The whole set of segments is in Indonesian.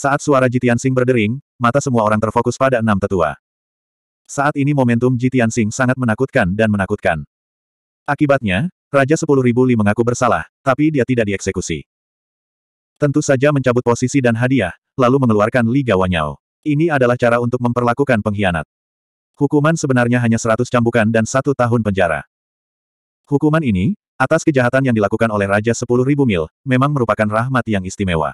Saat suara Jitian Sing berdering, mata semua orang terfokus pada enam tetua. Saat ini momentum Jitian Sing sangat menakutkan dan menakutkan. Akibatnya, Raja Sepuluh Ribu Li mengaku bersalah, tapi dia tidak dieksekusi. Tentu saja mencabut posisi dan hadiah, lalu mengeluarkan Liga Wanyao. Ini adalah cara untuk memperlakukan pengkhianat. Hukuman sebenarnya hanya seratus cambukan dan satu tahun penjara. Hukuman ini, atas kejahatan yang dilakukan oleh Raja Sepuluh Ribu Mil, memang merupakan rahmat yang istimewa.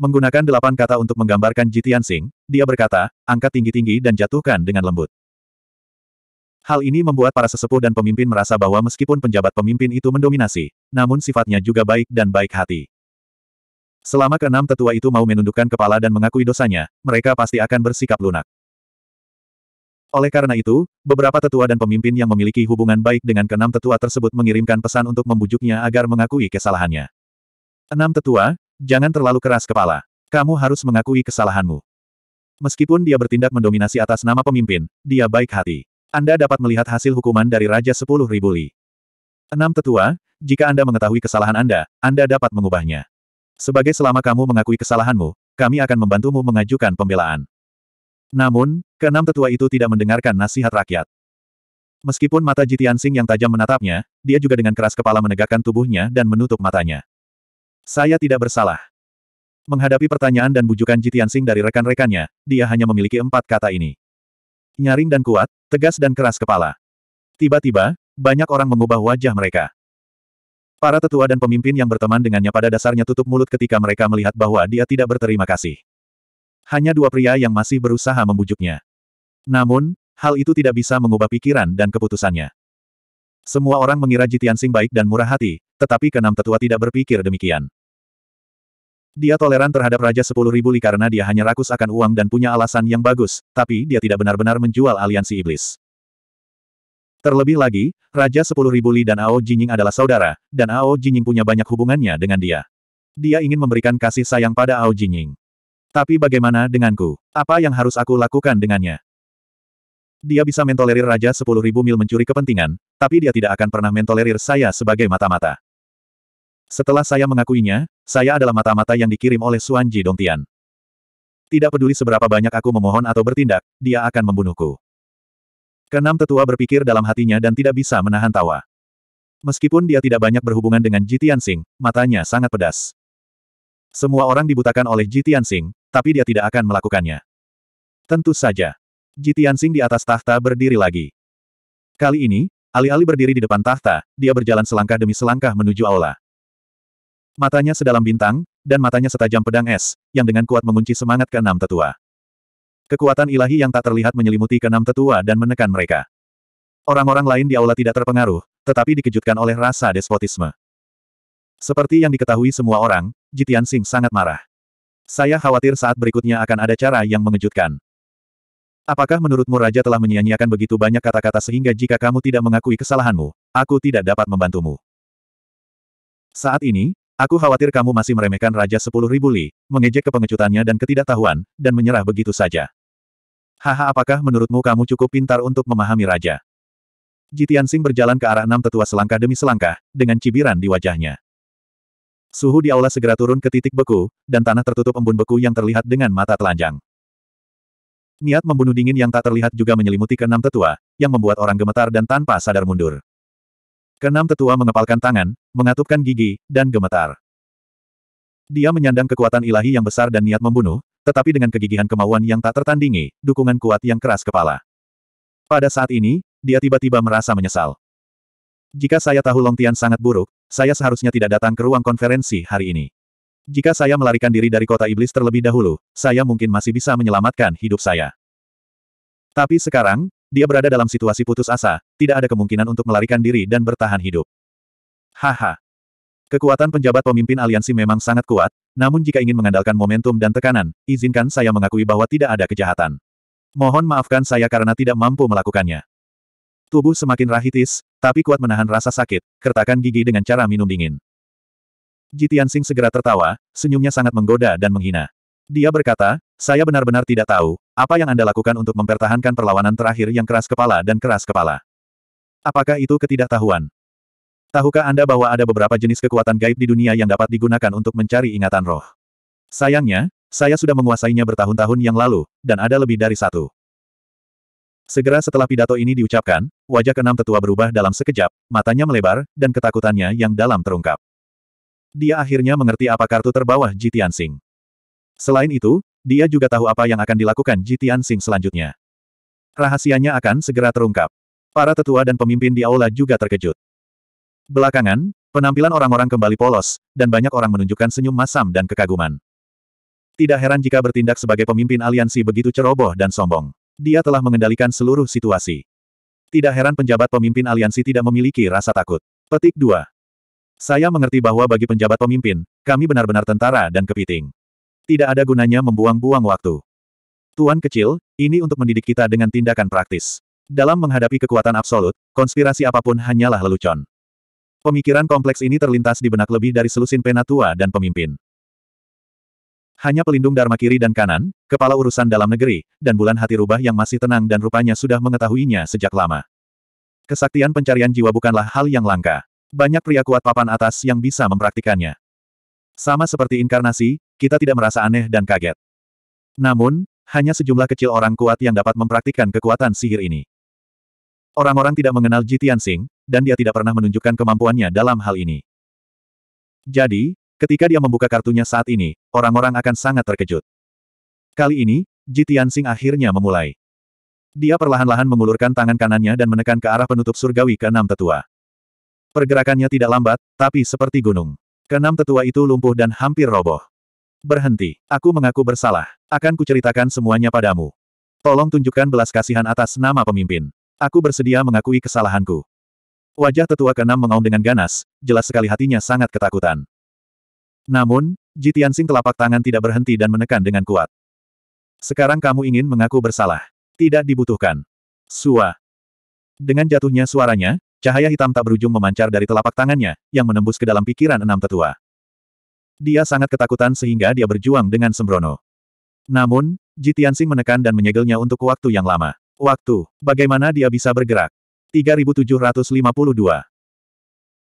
Menggunakan delapan kata untuk menggambarkan Jitian Tianxing, dia berkata, angkat tinggi-tinggi dan jatuhkan dengan lembut. Hal ini membuat para sesepuh dan pemimpin merasa bahwa meskipun penjabat pemimpin itu mendominasi, namun sifatnya juga baik dan baik hati. Selama keenam tetua itu mau menundukkan kepala dan mengakui dosanya, mereka pasti akan bersikap lunak. Oleh karena itu, beberapa tetua dan pemimpin yang memiliki hubungan baik dengan keenam tetua tersebut mengirimkan pesan untuk membujuknya agar mengakui kesalahannya. Enam tetua, Jangan terlalu keras kepala. Kamu harus mengakui kesalahanmu. Meskipun dia bertindak mendominasi atas nama pemimpin, dia baik hati. Anda dapat melihat hasil hukuman dari Raja Sepuluh Ribu Li. Enam tetua, jika Anda mengetahui kesalahan Anda, Anda dapat mengubahnya. Sebagai selama kamu mengakui kesalahanmu, kami akan membantumu mengajukan pembelaan. Namun, keenam tetua itu tidak mendengarkan nasihat rakyat. Meskipun mata Jitian Sing yang tajam menatapnya, dia juga dengan keras kepala menegakkan tubuhnya dan menutup matanya. Saya tidak bersalah. Menghadapi pertanyaan dan bujukan Jitian Jitiansing dari rekan-rekannya, dia hanya memiliki empat kata ini. Nyaring dan kuat, tegas dan keras kepala. Tiba-tiba, banyak orang mengubah wajah mereka. Para tetua dan pemimpin yang berteman dengannya pada dasarnya tutup mulut ketika mereka melihat bahwa dia tidak berterima kasih. Hanya dua pria yang masih berusaha membujuknya. Namun, hal itu tidak bisa mengubah pikiran dan keputusannya. Semua orang mengira Jitian sing baik dan murah hati, tetapi keenam tetua tidak berpikir demikian. Dia toleran terhadap Raja Sepuluh Ribu Li karena dia hanya rakus akan uang dan punya alasan yang bagus, tapi dia tidak benar-benar menjual aliansi iblis. Terlebih lagi, Raja Sepuluh Ribu Li dan Ao Jinying adalah saudara, dan Ao Jinying punya banyak hubungannya dengan dia. Dia ingin memberikan kasih sayang pada Ao Jinying. Tapi bagaimana denganku? Apa yang harus aku lakukan dengannya? Dia bisa mentolerir Raja 10.000 mil mencuri kepentingan, tapi dia tidak akan pernah mentolerir saya sebagai mata-mata. Setelah saya mengakuinya, saya adalah mata-mata yang dikirim oleh Suanji Dongtian. Tidak peduli seberapa banyak aku memohon atau bertindak, dia akan membunuhku. Kenam tetua berpikir dalam hatinya dan tidak bisa menahan tawa. Meskipun dia tidak banyak berhubungan dengan Ji Tianxing, matanya sangat pedas. Semua orang dibutakan oleh Ji Tianxing, tapi dia tidak akan melakukannya. Tentu saja. Jitiansing di atas tahta berdiri lagi. Kali ini, alih-alih berdiri di depan tahta, dia berjalan selangkah demi selangkah menuju aula. Matanya sedalam bintang, dan matanya setajam pedang es, yang dengan kuat mengunci semangat keenam tetua. Kekuatan ilahi yang tak terlihat menyelimuti keenam tetua dan menekan mereka. Orang-orang lain di aula tidak terpengaruh, tetapi dikejutkan oleh rasa despotisme. Seperti yang diketahui semua orang, Jitian Singh sangat marah. Saya khawatir saat berikutnya akan ada cara yang mengejutkan. Apakah menurutmu Raja telah menyia-nyiakan begitu banyak kata-kata sehingga jika kamu tidak mengakui kesalahanmu, aku tidak dapat membantumu? Saat ini, aku khawatir kamu masih meremehkan Raja Sepuluh Ribu Li, mengejek kepengecutannya dan ketidaktahuan, dan menyerah begitu saja. Haha apakah menurutmu kamu cukup pintar untuk memahami Raja? Jitian Sing berjalan ke arah enam tetua selangkah demi selangkah, dengan cibiran di wajahnya. Suhu di aula segera turun ke titik beku, dan tanah tertutup embun beku yang terlihat dengan mata telanjang. Niat membunuh dingin yang tak terlihat juga menyelimuti keenam tetua, yang membuat orang gemetar dan tanpa sadar mundur. Keenam tetua mengepalkan tangan, mengatupkan gigi, dan gemetar. Dia menyandang kekuatan ilahi yang besar dan niat membunuh, tetapi dengan kegigihan kemauan yang tak tertandingi, dukungan kuat yang keras kepala. Pada saat ini, dia tiba-tiba merasa menyesal. Jika saya tahu Long Tian sangat buruk, saya seharusnya tidak datang ke ruang konferensi hari ini. Jika saya melarikan diri dari kota iblis terlebih dahulu, saya mungkin masih bisa menyelamatkan hidup saya. Tapi sekarang, dia berada dalam situasi putus asa, tidak ada kemungkinan untuk melarikan diri dan bertahan hidup. Haha. Kekuatan penjabat pemimpin aliansi memang sangat kuat, namun jika ingin mengandalkan momentum dan tekanan, izinkan saya mengakui bahwa tidak ada kejahatan. Mohon maafkan saya karena tidak mampu melakukannya. Tubuh semakin rahitis, tapi kuat menahan rasa sakit, kertakan gigi dengan cara minum dingin. Jitian Sing segera tertawa, senyumnya sangat menggoda dan menghina. Dia berkata, saya benar-benar tidak tahu, apa yang Anda lakukan untuk mempertahankan perlawanan terakhir yang keras kepala dan keras kepala. Apakah itu ketidaktahuan? Tahukah Anda bahwa ada beberapa jenis kekuatan gaib di dunia yang dapat digunakan untuk mencari ingatan roh? Sayangnya, saya sudah menguasainya bertahun-tahun yang lalu, dan ada lebih dari satu. Segera setelah pidato ini diucapkan, wajah keenam tetua berubah dalam sekejap, matanya melebar, dan ketakutannya yang dalam terungkap. Dia akhirnya mengerti apa kartu terbawah Jitian Sing. Selain itu, dia juga tahu apa yang akan dilakukan Jitian Sing selanjutnya. Rahasianya akan segera terungkap. Para tetua dan pemimpin di aula juga terkejut. Belakangan, penampilan orang-orang kembali polos, dan banyak orang menunjukkan senyum masam dan kekaguman. Tidak heran jika bertindak sebagai pemimpin aliansi begitu ceroboh dan sombong. Dia telah mengendalikan seluruh situasi. Tidak heran penjabat pemimpin aliansi tidak memiliki rasa takut. Petik 2. Saya mengerti bahwa bagi penjabat pemimpin, kami benar-benar tentara dan kepiting. Tidak ada gunanya membuang-buang waktu. Tuan kecil, ini untuk mendidik kita dengan tindakan praktis. Dalam menghadapi kekuatan absolut, konspirasi apapun hanyalah lelucon. Pemikiran kompleks ini terlintas di benak lebih dari selusin penatua dan pemimpin. Hanya pelindung Dharma kiri dan kanan, kepala urusan dalam negeri, dan bulan hati rubah yang masih tenang dan rupanya sudah mengetahuinya sejak lama. Kesaktian pencarian jiwa bukanlah hal yang langka. Banyak pria kuat papan atas yang bisa mempraktikannya. Sama seperti inkarnasi, kita tidak merasa aneh dan kaget. Namun, hanya sejumlah kecil orang kuat yang dapat mempraktikkan kekuatan sihir ini. Orang-orang tidak mengenal Jitian Sing, dan dia tidak pernah menunjukkan kemampuannya dalam hal ini. Jadi, ketika dia membuka kartunya saat ini, orang-orang akan sangat terkejut. Kali ini, Jitian Sing akhirnya memulai. Dia perlahan-lahan mengulurkan tangan kanannya dan menekan ke arah penutup surgawi keenam tetua. Pergerakannya tidak lambat, tapi seperti gunung. Kenam tetua itu lumpuh dan hampir roboh. Berhenti, aku mengaku bersalah. Akan kuceritakan semuanya padamu. Tolong tunjukkan belas kasihan atas nama pemimpin. Aku bersedia mengakui kesalahanku. Wajah tetua keenam mengaum dengan ganas, jelas sekali hatinya sangat ketakutan. Namun, Jitiansing telapak tangan tidak berhenti dan menekan dengan kuat. Sekarang kamu ingin mengaku bersalah. Tidak dibutuhkan. Sua. Dengan jatuhnya suaranya, Cahaya hitam tak berujung memancar dari telapak tangannya, yang menembus ke dalam pikiran enam tetua. Dia sangat ketakutan sehingga dia berjuang dengan sembrono. Namun, Jitiansing menekan dan menyegelnya untuk waktu yang lama. Waktu, bagaimana dia bisa bergerak? 3752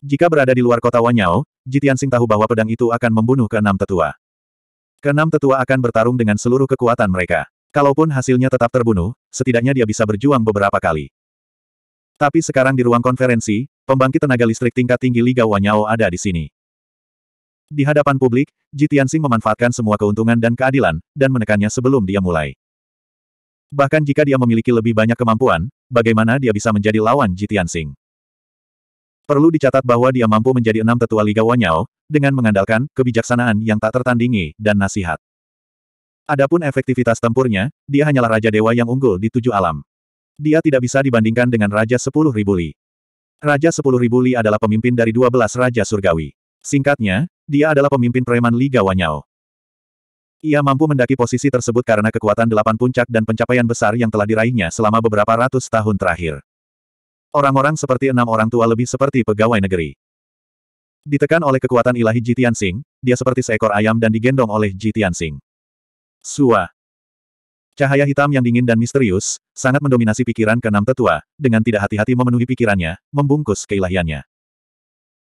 Jika berada di luar kota Wanyao, Jitiansing tahu bahwa pedang itu akan membunuh keenam tetua. Keenam tetua akan bertarung dengan seluruh kekuatan mereka. Kalaupun hasilnya tetap terbunuh, setidaknya dia bisa berjuang beberapa kali. Tapi sekarang di ruang konferensi, pembangkit tenaga listrik tingkat tinggi Liga Wanyao ada di sini. Di hadapan publik, Ji Tianxing memanfaatkan semua keuntungan dan keadilan, dan menekannya sebelum dia mulai. Bahkan jika dia memiliki lebih banyak kemampuan, bagaimana dia bisa menjadi lawan Ji Tianxing? Perlu dicatat bahwa dia mampu menjadi enam tetua Liga Wanyao, dengan mengandalkan kebijaksanaan yang tak tertandingi dan nasihat. Adapun efektivitas tempurnya, dia hanyalah Raja Dewa yang unggul di tujuh alam. Dia tidak bisa dibandingkan dengan Raja Sepuluh Ribu Li. Raja Sepuluh Ribu Li adalah pemimpin dari dua belas Raja Surgawi. Singkatnya, dia adalah pemimpin preman Liga Wanyao. Ia mampu mendaki posisi tersebut karena kekuatan delapan puncak dan pencapaian besar yang telah diraihnya selama beberapa ratus tahun terakhir. Orang-orang seperti enam orang tua lebih seperti pegawai negeri. Ditekan oleh kekuatan ilahi Jitian Sing, dia seperti seekor ayam dan digendong oleh Jitian Sing. Suah. Cahaya hitam yang dingin dan misterius, sangat mendominasi pikiran keenam tetua, dengan tidak hati-hati memenuhi pikirannya, membungkus keilahiannya.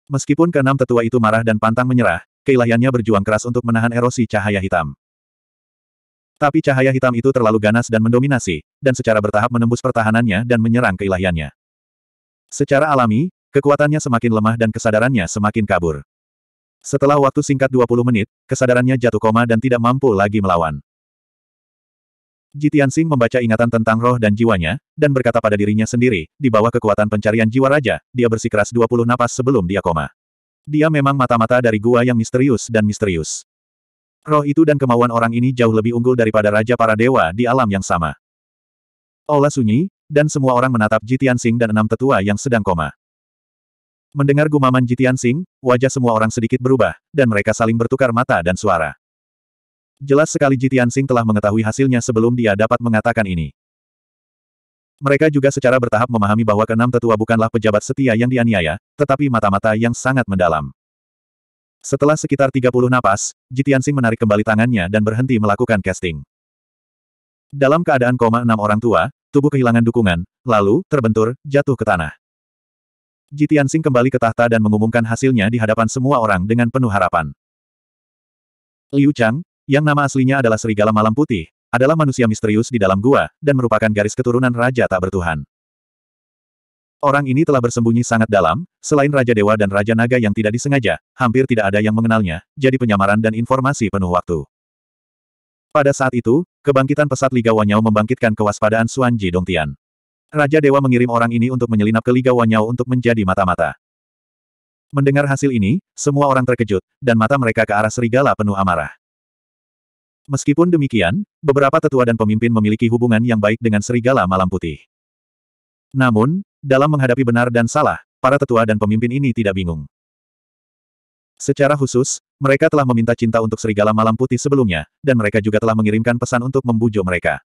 Meskipun keenam tetua itu marah dan pantang menyerah, keilahiannya berjuang keras untuk menahan erosi cahaya hitam. Tapi cahaya hitam itu terlalu ganas dan mendominasi, dan secara bertahap menembus pertahanannya dan menyerang keilahiannya. Secara alami, kekuatannya semakin lemah dan kesadarannya semakin kabur. Setelah waktu singkat 20 menit, kesadarannya jatuh koma dan tidak mampu lagi melawan. Jitian Sing membaca ingatan tentang roh dan jiwanya, dan berkata pada dirinya sendiri, di bawah kekuatan pencarian jiwa raja, dia bersikeras 20 napas sebelum dia koma. Dia memang mata-mata dari gua yang misterius dan misterius. Roh itu dan kemauan orang ini jauh lebih unggul daripada raja para dewa di alam yang sama. Ola sunyi, dan semua orang menatap Jitian Sing dan enam tetua yang sedang koma. Mendengar gumaman Jitian Sing, wajah semua orang sedikit berubah, dan mereka saling bertukar mata dan suara. Jelas sekali Jitian Sing telah mengetahui hasilnya sebelum dia dapat mengatakan ini. Mereka juga secara bertahap memahami bahwa keenam tetua bukanlah pejabat setia yang dianiaya, tetapi mata-mata yang sangat mendalam. Setelah sekitar 30 napas, Jitian Sing menarik kembali tangannya dan berhenti melakukan casting. Dalam keadaan koma enam orang tua, tubuh kehilangan dukungan, lalu, terbentur, jatuh ke tanah. Jitian Sing kembali ke tahta dan mengumumkan hasilnya di hadapan semua orang dengan penuh harapan. Liu Chang, yang nama aslinya adalah Serigala Malam Putih, adalah manusia misterius di dalam gua, dan merupakan garis keturunan Raja Tak Bertuhan. Orang ini telah bersembunyi sangat dalam, selain Raja Dewa dan Raja Naga yang tidak disengaja, hampir tidak ada yang mengenalnya, jadi penyamaran dan informasi penuh waktu. Pada saat itu, kebangkitan pesat Liga Wanyao membangkitkan kewaspadaan Suan Ji Dongtian. Raja Dewa mengirim orang ini untuk menyelinap ke Liga Wanyao untuk menjadi mata-mata. Mendengar hasil ini, semua orang terkejut, dan mata mereka ke arah serigala penuh amarah. Meskipun demikian, beberapa tetua dan pemimpin memiliki hubungan yang baik dengan serigala malam putih. Namun, dalam menghadapi benar dan salah, para tetua dan pemimpin ini tidak bingung. Secara khusus, mereka telah meminta cinta untuk serigala malam putih sebelumnya, dan mereka juga telah mengirimkan pesan untuk membujuk mereka.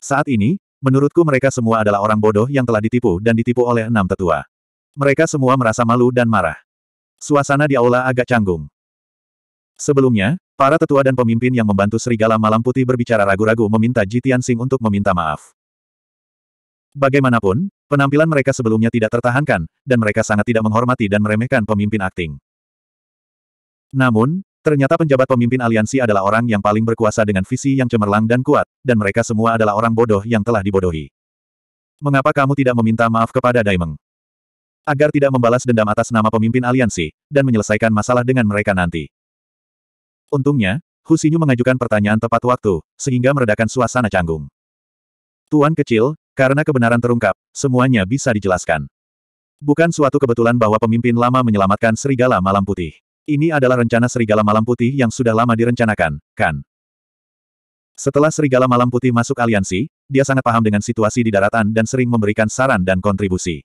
Saat ini, menurutku mereka semua adalah orang bodoh yang telah ditipu dan ditipu oleh enam tetua. Mereka semua merasa malu dan marah. Suasana di aula agak canggung. Sebelumnya, Para tetua dan pemimpin yang membantu Serigala Malam Putih berbicara ragu-ragu meminta Jitian Sing untuk meminta maaf. Bagaimanapun, penampilan mereka sebelumnya tidak tertahankan, dan mereka sangat tidak menghormati dan meremehkan pemimpin akting. Namun, ternyata penjabat pemimpin aliansi adalah orang yang paling berkuasa dengan visi yang cemerlang dan kuat, dan mereka semua adalah orang bodoh yang telah dibodohi. Mengapa kamu tidak meminta maaf kepada Daimeng? Agar tidak membalas dendam atas nama pemimpin aliansi, dan menyelesaikan masalah dengan mereka nanti. Untungnya, Husinyu mengajukan pertanyaan tepat waktu, sehingga meredakan suasana canggung. Tuan kecil, karena kebenaran terungkap, semuanya bisa dijelaskan. Bukan suatu kebetulan bahwa pemimpin lama menyelamatkan serigala malam putih. Ini adalah rencana serigala malam putih yang sudah lama direncanakan, kan? Setelah serigala malam putih masuk aliansi, dia sangat paham dengan situasi di daratan dan sering memberikan saran dan kontribusi.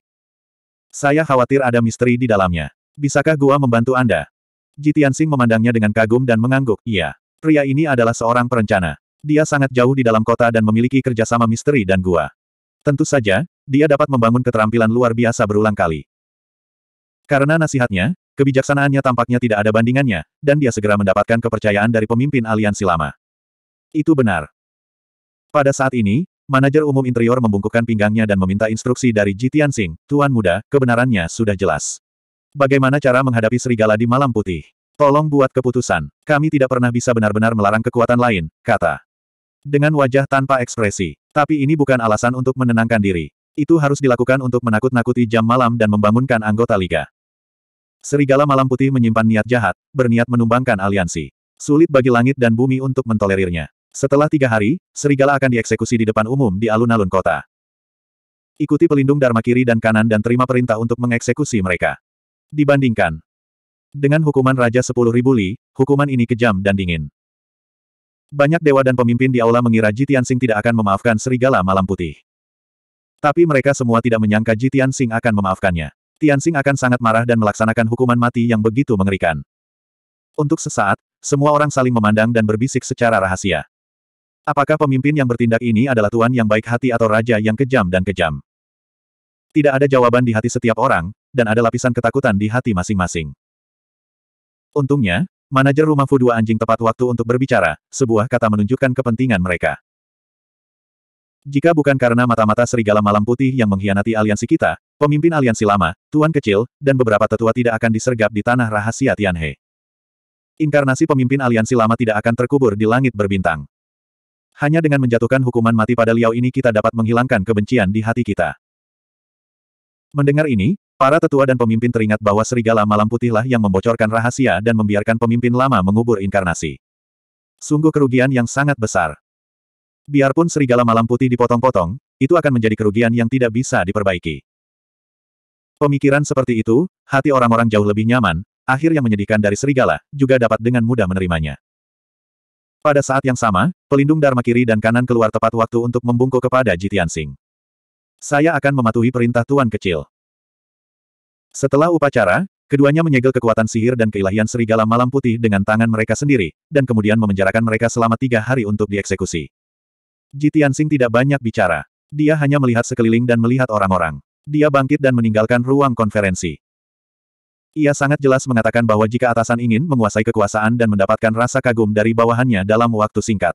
Saya khawatir ada misteri di dalamnya. Bisakah gua membantu Anda? Jitian Sing memandangnya dengan kagum dan mengangguk, iya. Pria ini adalah seorang perencana. Dia sangat jauh di dalam kota dan memiliki kerjasama misteri dan gua. Tentu saja, dia dapat membangun keterampilan luar biasa berulang kali. Karena nasihatnya, kebijaksanaannya tampaknya tidak ada bandingannya, dan dia segera mendapatkan kepercayaan dari pemimpin aliansi lama. Itu benar. Pada saat ini, manajer umum interior membungkukkan pinggangnya dan meminta instruksi dari Jitian Tianxing, Tuan Muda, kebenarannya sudah jelas. Bagaimana cara menghadapi serigala di malam putih? Tolong buat keputusan. Kami tidak pernah bisa benar-benar melarang kekuatan lain, kata. Dengan wajah tanpa ekspresi. Tapi ini bukan alasan untuk menenangkan diri. Itu harus dilakukan untuk menakut-nakuti jam malam dan membangunkan anggota Liga. Serigala malam putih menyimpan niat jahat, berniat menumbangkan aliansi. Sulit bagi langit dan bumi untuk mentolerirnya. Setelah tiga hari, serigala akan dieksekusi di depan umum di alun-alun kota. Ikuti pelindung Dharma kiri dan kanan dan terima perintah untuk mengeksekusi mereka. Dibandingkan dengan hukuman Raja sepuluh ribu Li, hukuman ini kejam dan dingin. Banyak dewa dan pemimpin di aula mengira Ji Tianxing tidak akan memaafkan serigala malam putih. Tapi mereka semua tidak menyangka Ji Tianxing akan memaafkannya. Tianxing akan sangat marah dan melaksanakan hukuman mati yang begitu mengerikan. Untuk sesaat, semua orang saling memandang dan berbisik secara rahasia. Apakah pemimpin yang bertindak ini adalah tuan yang baik hati atau raja yang kejam dan kejam? Tidak ada jawaban di hati setiap orang, dan ada lapisan ketakutan di hati masing-masing. Untungnya, manajer rumah Fu dua anjing tepat waktu untuk berbicara, sebuah kata menunjukkan kepentingan mereka. Jika bukan karena mata-mata serigala malam putih yang mengkhianati aliansi kita, pemimpin aliansi lama, tuan kecil, dan beberapa tetua tidak akan disergap di tanah rahasia Tianhe. Inkarnasi pemimpin aliansi lama tidak akan terkubur di langit berbintang. Hanya dengan menjatuhkan hukuman mati pada liau ini kita dapat menghilangkan kebencian di hati kita. Mendengar ini, Para tetua dan pemimpin teringat bahwa serigala malam putihlah yang membocorkan rahasia dan membiarkan pemimpin lama mengubur inkarnasi. Sungguh kerugian yang sangat besar. Biarpun serigala malam putih dipotong-potong, itu akan menjadi kerugian yang tidak bisa diperbaiki. Pemikiran seperti itu, hati orang-orang jauh lebih nyaman, akhir yang menyedihkan dari serigala, juga dapat dengan mudah menerimanya. Pada saat yang sama, pelindung Dharma kiri dan kanan keluar tepat waktu untuk membungkuk kepada Jitian Singh. Saya akan mematuhi perintah Tuan Kecil. Setelah upacara, keduanya menyegel kekuatan sihir dan keilahian serigala malam putih dengan tangan mereka sendiri, dan kemudian memenjarakan mereka selama tiga hari untuk dieksekusi. Jitiansing tidak banyak bicara. Dia hanya melihat sekeliling dan melihat orang-orang. Dia bangkit dan meninggalkan ruang konferensi. Ia sangat jelas mengatakan bahwa jika atasan ingin menguasai kekuasaan dan mendapatkan rasa kagum dari bawahannya dalam waktu singkat.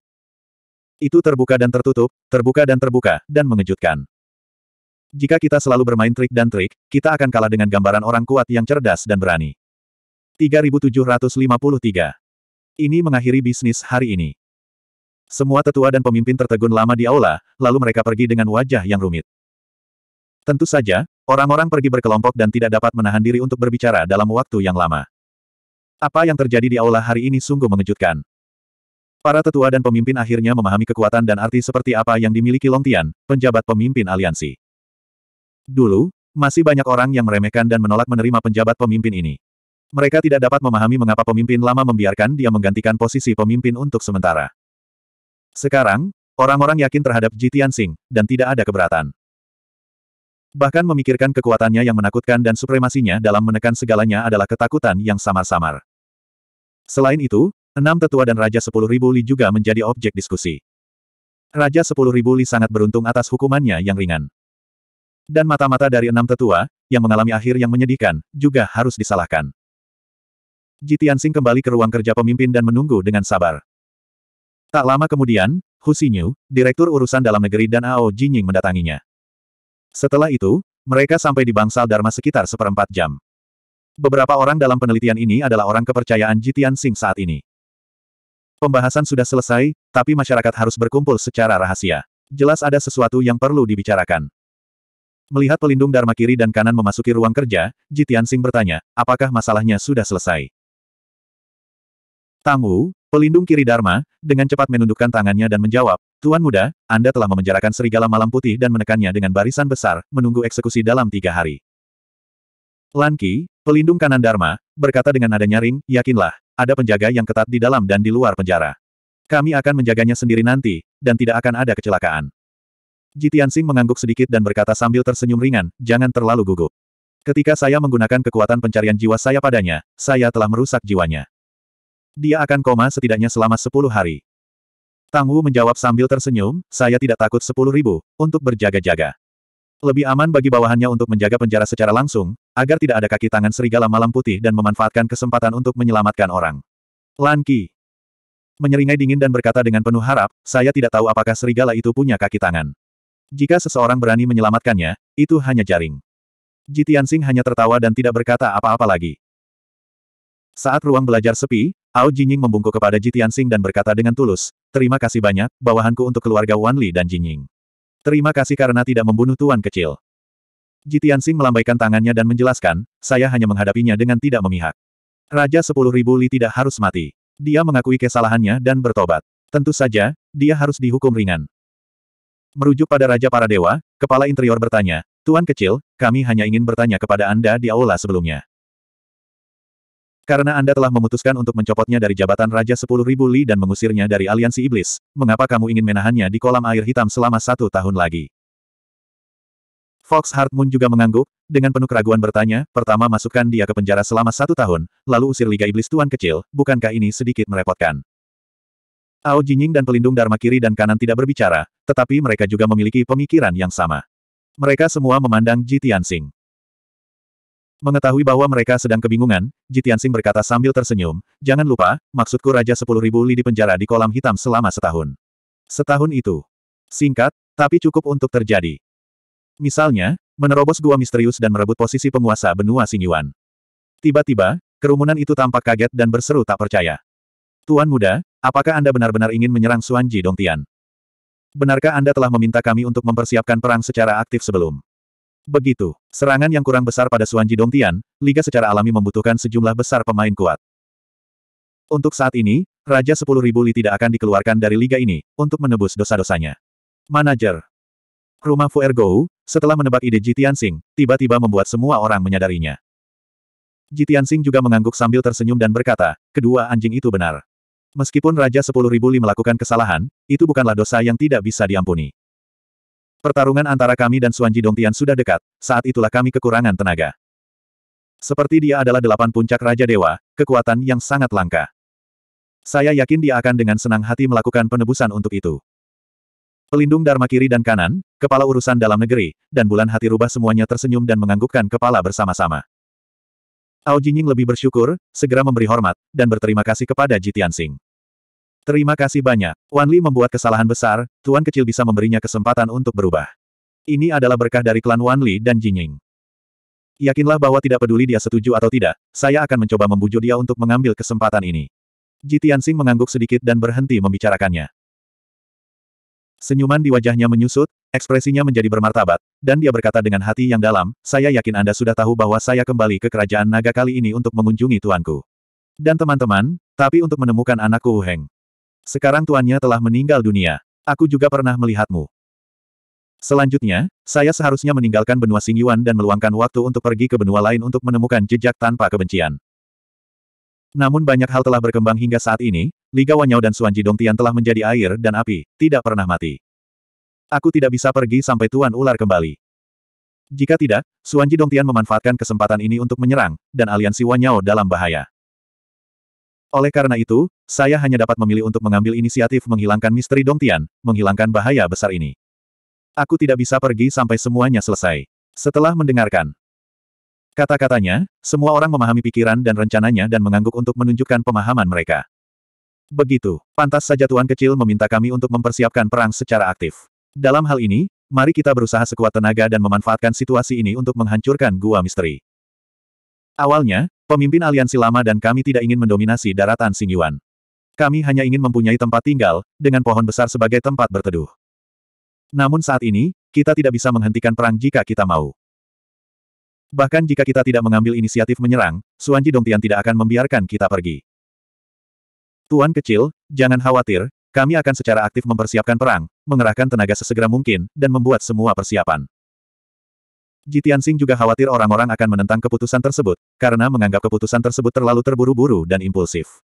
Itu terbuka dan tertutup, terbuka dan terbuka, dan mengejutkan. Jika kita selalu bermain trik dan trik, kita akan kalah dengan gambaran orang kuat yang cerdas dan berani. 3753. Ini mengakhiri bisnis hari ini. Semua tetua dan pemimpin tertegun lama di aula, lalu mereka pergi dengan wajah yang rumit. Tentu saja, orang-orang pergi berkelompok dan tidak dapat menahan diri untuk berbicara dalam waktu yang lama. Apa yang terjadi di aula hari ini sungguh mengejutkan. Para tetua dan pemimpin akhirnya memahami kekuatan dan arti seperti apa yang dimiliki Long Tian, penjabat pemimpin aliansi. Dulu, masih banyak orang yang meremehkan dan menolak menerima penjabat pemimpin ini. Mereka tidak dapat memahami mengapa pemimpin lama membiarkan dia menggantikan posisi pemimpin untuk sementara. Sekarang, orang-orang yakin terhadap Jitian Tianxing, dan tidak ada keberatan. Bahkan memikirkan kekuatannya yang menakutkan dan supremasinya dalam menekan segalanya adalah ketakutan yang samar-samar. Selain itu, enam tetua dan Raja Sepuluh Ribu Li juga menjadi objek diskusi. Raja Sepuluh Ribu Li sangat beruntung atas hukumannya yang ringan. Dan mata-mata dari enam tetua, yang mengalami akhir yang menyedihkan, juga harus disalahkan. Jitiansing kembali ke ruang kerja pemimpin dan menunggu dengan sabar. Tak lama kemudian, Hu Xinyu, Direktur Urusan Dalam Negeri dan Ao Jinying mendatanginya. Setelah itu, mereka sampai di bangsal Dharma sekitar seperempat jam. Beberapa orang dalam penelitian ini adalah orang kepercayaan Jitian Sing saat ini. Pembahasan sudah selesai, tapi masyarakat harus berkumpul secara rahasia. Jelas ada sesuatu yang perlu dibicarakan. Melihat pelindung Dharma kiri dan kanan memasuki ruang kerja, Jitian Sing bertanya, apakah masalahnya sudah selesai? Tang pelindung kiri Dharma, dengan cepat menundukkan tangannya dan menjawab, Tuan Muda, Anda telah memenjarakan serigala malam putih dan menekannya dengan barisan besar, menunggu eksekusi dalam tiga hari. Lan Qi, pelindung kanan Dharma, berkata dengan nada nyaring, yakinlah, ada penjaga yang ketat di dalam dan di luar penjara. Kami akan menjaganya sendiri nanti, dan tidak akan ada kecelakaan. Jitiansing mengangguk sedikit dan berkata sambil tersenyum ringan, jangan terlalu gugup. Ketika saya menggunakan kekuatan pencarian jiwa saya padanya, saya telah merusak jiwanya. Dia akan koma setidaknya selama sepuluh hari. Tang Wu menjawab sambil tersenyum, saya tidak takut sepuluh ribu, untuk berjaga-jaga. Lebih aman bagi bawahannya untuk menjaga penjara secara langsung, agar tidak ada kaki tangan serigala malam putih dan memanfaatkan kesempatan untuk menyelamatkan orang. Lan Ki, Menyeringai dingin dan berkata dengan penuh harap, saya tidak tahu apakah serigala itu punya kaki tangan. Jika seseorang berani menyelamatkannya, itu hanya jaring. Jitiansing hanya tertawa dan tidak berkata apa-apa lagi. Saat ruang belajar sepi, Ao Jinying membungkuk kepada Jitiansing dan berkata dengan tulus, Terima kasih banyak, bawahanku untuk keluarga Wanli dan Jinying. Terima kasih karena tidak membunuh tuan kecil. Jitiansing melambaikan tangannya dan menjelaskan, saya hanya menghadapinya dengan tidak memihak. Raja sepuluh ribu Li tidak harus mati. Dia mengakui kesalahannya dan bertobat. Tentu saja, dia harus dihukum ringan. Merujuk pada Raja para Dewa, kepala interior bertanya, Tuan kecil, kami hanya ingin bertanya kepada Anda di aula sebelumnya. Karena Anda telah memutuskan untuk mencopotnya dari jabatan Raja 10.000 Li dan mengusirnya dari aliansi iblis, mengapa kamu ingin menahannya di kolam air hitam selama satu tahun lagi? Fox Hartmoon juga mengangguk, dengan penuh keraguan bertanya, pertama masukkan dia ke penjara selama satu tahun, lalu usir Liga Iblis Tuan kecil, bukankah ini sedikit merepotkan? Ao Jinying dan pelindung Dharma kiri dan kanan tidak berbicara, tetapi mereka juga memiliki pemikiran yang sama. Mereka semua memandang Ji Tianxing. Mengetahui bahwa mereka sedang kebingungan, Ji Tianxing berkata sambil tersenyum, Jangan lupa, maksudku Raja Sepuluh Ribu Li dipenjara di kolam hitam selama setahun. Setahun itu. Singkat, tapi cukup untuk terjadi. Misalnya, menerobos gua misterius dan merebut posisi penguasa benua Sinyuan. Tiba-tiba, kerumunan itu tampak kaget dan berseru tak percaya. Tuan muda, apakah Anda benar-benar ingin menyerang Suanji Ji Dongtian? Benarkah Anda telah meminta kami untuk mempersiapkan perang secara aktif sebelum? Begitu, serangan yang kurang besar pada Suanji Ji Dongtian, Liga secara alami membutuhkan sejumlah besar pemain kuat. Untuk saat ini, Raja 10.000 Li tidak akan dikeluarkan dari Liga ini, untuk menebus dosa-dosanya. Manajer Rumah Fu Ergou, setelah menebak ide Jitian Sing, tiba-tiba membuat semua orang menyadarinya. Jitian Sing juga mengangguk sambil tersenyum dan berkata, kedua anjing itu benar. Meskipun Raja Sepuluh Ribu Li melakukan kesalahan, itu bukanlah dosa yang tidak bisa diampuni. Pertarungan antara kami dan Suanji Dongtian sudah dekat, saat itulah kami kekurangan tenaga. Seperti dia adalah delapan puncak Raja Dewa, kekuatan yang sangat langka. Saya yakin dia akan dengan senang hati melakukan penebusan untuk itu. Pelindung Dharma kiri dan kanan, kepala urusan dalam negeri, dan bulan hati rubah semuanya tersenyum dan menganggukkan kepala bersama-sama. Ao Jinying lebih bersyukur, segera memberi hormat, dan berterima kasih kepada Jitian Sing. Terima kasih banyak. Wan Li membuat kesalahan besar, Tuan kecil bisa memberinya kesempatan untuk berubah. Ini adalah berkah dari klan Wan Li dan Jinying. Yakinlah bahwa tidak peduli dia setuju atau tidak, saya akan mencoba membujuk dia untuk mengambil kesempatan ini. Ji Tianxing mengangguk sedikit dan berhenti membicarakannya. Senyuman di wajahnya menyusut, ekspresinya menjadi bermartabat, dan dia berkata dengan hati yang dalam, saya yakin Anda sudah tahu bahwa saya kembali ke kerajaan naga kali ini untuk mengunjungi tuanku. Dan teman-teman, tapi untuk menemukan anakku Wu Heng. Sekarang tuannya telah meninggal dunia. Aku juga pernah melihatmu. Selanjutnya, saya seharusnya meninggalkan benua Singyuan dan meluangkan waktu untuk pergi ke benua lain untuk menemukan jejak tanpa kebencian. Namun banyak hal telah berkembang hingga saat ini, Liga Wanyao dan Suanji Dongtian telah menjadi air dan api, tidak pernah mati. Aku tidak bisa pergi sampai Tuan Ular kembali. Jika tidak, Suanji Dongtian memanfaatkan kesempatan ini untuk menyerang, dan aliansi Wanyao dalam bahaya. Oleh karena itu, saya hanya dapat memilih untuk mengambil inisiatif menghilangkan misteri Dongtian, menghilangkan bahaya besar ini. Aku tidak bisa pergi sampai semuanya selesai. Setelah mendengarkan kata-katanya, semua orang memahami pikiran dan rencananya dan mengangguk untuk menunjukkan pemahaman mereka. Begitu, pantas saja Tuan Kecil meminta kami untuk mempersiapkan perang secara aktif. Dalam hal ini, mari kita berusaha sekuat tenaga dan memanfaatkan situasi ini untuk menghancurkan gua misteri. Awalnya, Pemimpin aliansi lama dan kami tidak ingin mendominasi daratan Singyuan. Kami hanya ingin mempunyai tempat tinggal, dengan pohon besar sebagai tempat berteduh. Namun saat ini, kita tidak bisa menghentikan perang jika kita mau. Bahkan jika kita tidak mengambil inisiatif menyerang, Suanji Dongtian tidak akan membiarkan kita pergi. Tuan kecil, jangan khawatir, kami akan secara aktif mempersiapkan perang, mengerahkan tenaga sesegera mungkin, dan membuat semua persiapan. Jitian Sing juga khawatir orang-orang akan menentang keputusan tersebut, karena menganggap keputusan tersebut terlalu terburu-buru dan impulsif.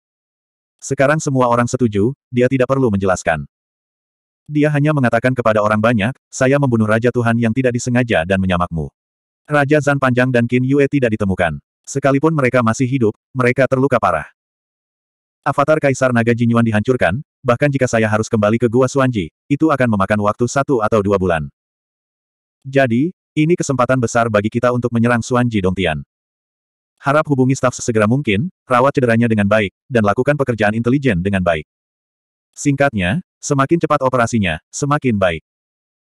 Sekarang semua orang setuju, dia tidak perlu menjelaskan. Dia hanya mengatakan kepada orang banyak, saya membunuh Raja Tuhan yang tidak disengaja dan menyamakmu. Raja Zan Panjang dan Qin Yue tidak ditemukan. Sekalipun mereka masih hidup, mereka terluka parah. Avatar Kaisar Naga Jinyuan dihancurkan, bahkan jika saya harus kembali ke Gua Suanji, itu akan memakan waktu satu atau dua bulan. Jadi, ini kesempatan besar bagi kita untuk menyerang Xuan Dongtian. Harap hubungi staf sesegera mungkin, rawat cederanya dengan baik, dan lakukan pekerjaan intelijen dengan baik. Singkatnya, semakin cepat operasinya, semakin baik.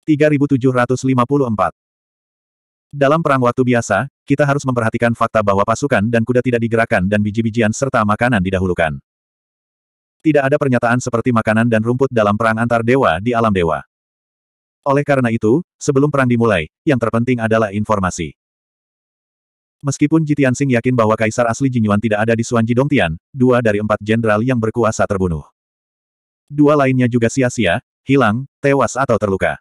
3754 Dalam perang waktu biasa, kita harus memperhatikan fakta bahwa pasukan dan kuda tidak digerakkan dan biji-bijian serta makanan didahulukan. Tidak ada pernyataan seperti makanan dan rumput dalam perang antar dewa di alam dewa. Oleh karena itu, sebelum perang dimulai, yang terpenting adalah informasi. Meskipun Jitian Sing yakin bahwa kaisar asli Jinyuan tidak ada di Suanji Dongtian, dua dari empat jenderal yang berkuasa terbunuh. Dua lainnya juga sia-sia, hilang, tewas atau terluka.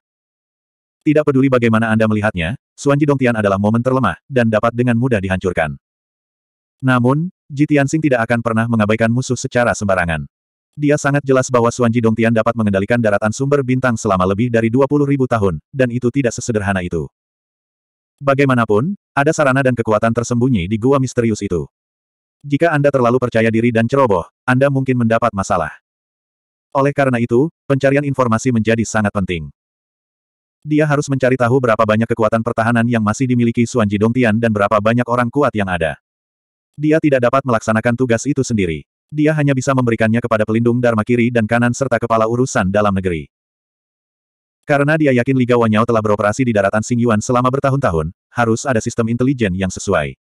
Tidak peduli bagaimana Anda melihatnya, Suanji Dongtian adalah momen terlemah, dan dapat dengan mudah dihancurkan. Namun, Jitian Sing tidak akan pernah mengabaikan musuh secara sembarangan. Dia sangat jelas bahwa Suan Jidong dapat mengendalikan daratan sumber bintang selama lebih dari 20 ribu tahun, dan itu tidak sesederhana itu. Bagaimanapun, ada sarana dan kekuatan tersembunyi di gua misterius itu. Jika Anda terlalu percaya diri dan ceroboh, Anda mungkin mendapat masalah. Oleh karena itu, pencarian informasi menjadi sangat penting. Dia harus mencari tahu berapa banyak kekuatan pertahanan yang masih dimiliki Suan Jidong dan berapa banyak orang kuat yang ada. Dia tidak dapat melaksanakan tugas itu sendiri. Dia hanya bisa memberikannya kepada pelindung Dharma kiri dan kanan serta kepala urusan dalam negeri. Karena dia yakin Liga Wanyao telah beroperasi di daratan Singyuan selama bertahun-tahun, harus ada sistem intelijen yang sesuai.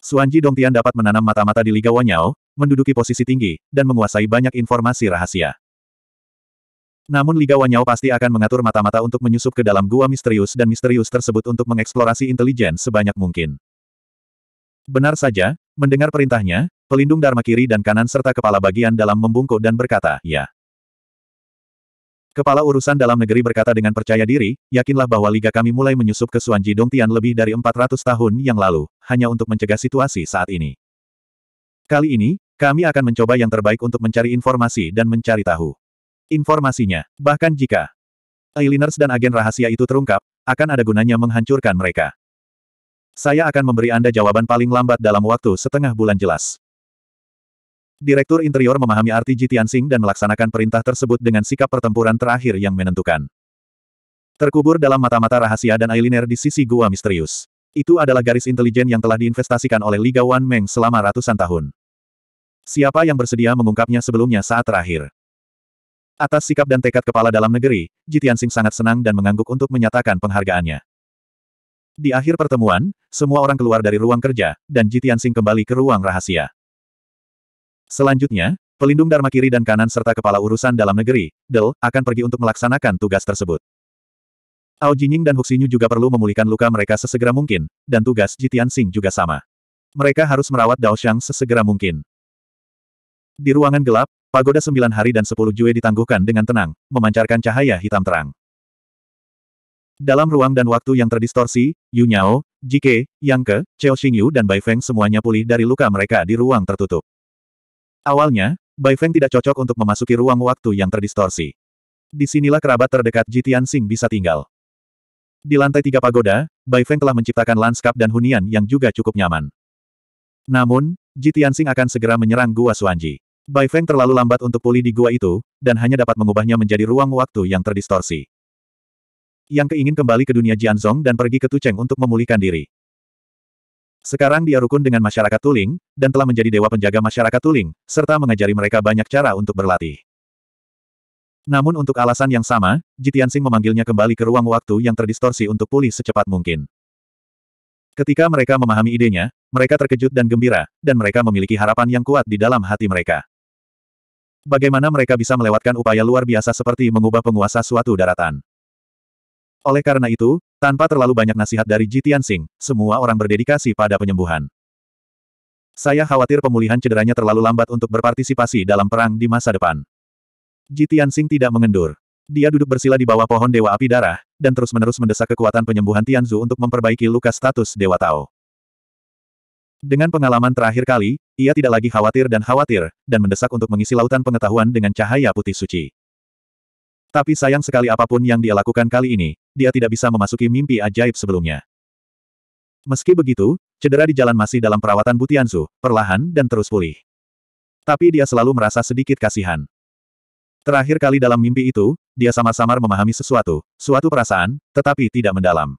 Suanji Dongtian dapat menanam mata-mata di Liga Wanyao, menduduki posisi tinggi, dan menguasai banyak informasi rahasia. Namun Liga Wanyao pasti akan mengatur mata-mata untuk menyusup ke dalam gua misterius dan misterius tersebut untuk mengeksplorasi intelijen sebanyak mungkin. Benar saja, Mendengar perintahnya, pelindung Dharma kiri dan kanan serta kepala bagian dalam membungkuk dan berkata, Ya. Kepala urusan dalam negeri berkata dengan percaya diri, yakinlah bahwa liga kami mulai menyusup ke Suanji Tian lebih dari 400 tahun yang lalu, hanya untuk mencegah situasi saat ini. Kali ini, kami akan mencoba yang terbaik untuk mencari informasi dan mencari tahu. Informasinya, bahkan jika Eiliners dan agen rahasia itu terungkap, akan ada gunanya menghancurkan mereka. Saya akan memberi Anda jawaban paling lambat dalam waktu setengah bulan jelas. Direktur Interior memahami arti Jitiansing dan melaksanakan perintah tersebut dengan sikap pertempuran terakhir yang menentukan. Terkubur dalam mata-mata rahasia dan eyeliner di sisi gua misterius. Itu adalah garis intelijen yang telah diinvestasikan oleh Liga Wan Meng selama ratusan tahun. Siapa yang bersedia mengungkapnya sebelumnya saat terakhir? Atas sikap dan tekad kepala dalam negeri, Jitiansing sangat senang dan mengangguk untuk menyatakan penghargaannya. Di akhir pertemuan, semua orang keluar dari ruang kerja, dan Jitian Sing kembali ke ruang rahasia. Selanjutnya, pelindung Dharma kiri dan kanan serta kepala urusan dalam negeri, Del, akan pergi untuk melaksanakan tugas tersebut. Ao Jinying dan Huxinyu juga perlu memulihkan luka mereka sesegera mungkin, dan tugas Jitian Sing juga sama. Mereka harus merawat Dao Shang sesegera mungkin. Di ruangan gelap, pagoda sembilan hari dan sepuluh jue ditangguhkan dengan tenang, memancarkan cahaya hitam terang. Dalam ruang dan waktu yang terdistorsi, Yu Nyao, Jike, Yang Ke, Cheo Xingyu dan Bai Feng semuanya pulih dari luka mereka di ruang tertutup. Awalnya, Bai Feng tidak cocok untuk memasuki ruang waktu yang terdistorsi. Di sinilah kerabat terdekat Ji Tianxing bisa tinggal. Di lantai tiga pagoda, Bai Feng telah menciptakan lanskap dan hunian yang juga cukup nyaman. Namun, Ji Tianxing akan segera menyerang Gua Suanji. Bai Feng terlalu lambat untuk pulih di gua itu, dan hanya dapat mengubahnya menjadi ruang waktu yang terdistorsi yang keingin kembali ke dunia Jianzong dan pergi ke Tucheng untuk memulihkan diri. Sekarang dia rukun dengan masyarakat Tuling, dan telah menjadi dewa penjaga masyarakat Tuling, serta mengajari mereka banyak cara untuk berlatih. Namun untuk alasan yang sama, Jitiansing memanggilnya kembali ke ruang waktu yang terdistorsi untuk pulih secepat mungkin. Ketika mereka memahami idenya, mereka terkejut dan gembira, dan mereka memiliki harapan yang kuat di dalam hati mereka. Bagaimana mereka bisa melewatkan upaya luar biasa seperti mengubah penguasa suatu daratan? Oleh karena itu, tanpa terlalu banyak nasihat dari Ji Tianxing, semua orang berdedikasi pada penyembuhan. Saya khawatir pemulihan cederanya terlalu lambat untuk berpartisipasi dalam perang di masa depan. Ji Tianxing tidak mengendur. Dia duduk bersila di bawah pohon Dewa Api Darah, dan terus-menerus mendesak kekuatan penyembuhan Tianzu untuk memperbaiki luka status Dewa Tao. Dengan pengalaman terakhir kali, ia tidak lagi khawatir dan khawatir, dan mendesak untuk mengisi lautan pengetahuan dengan cahaya putih suci. Tapi sayang sekali apapun yang dia lakukan kali ini, dia tidak bisa memasuki mimpi ajaib sebelumnya. Meski begitu, cedera di jalan masih dalam perawatan Butianzu, perlahan dan terus pulih. Tapi dia selalu merasa sedikit kasihan. Terakhir kali dalam mimpi itu, dia samar-samar memahami sesuatu, suatu perasaan, tetapi tidak mendalam.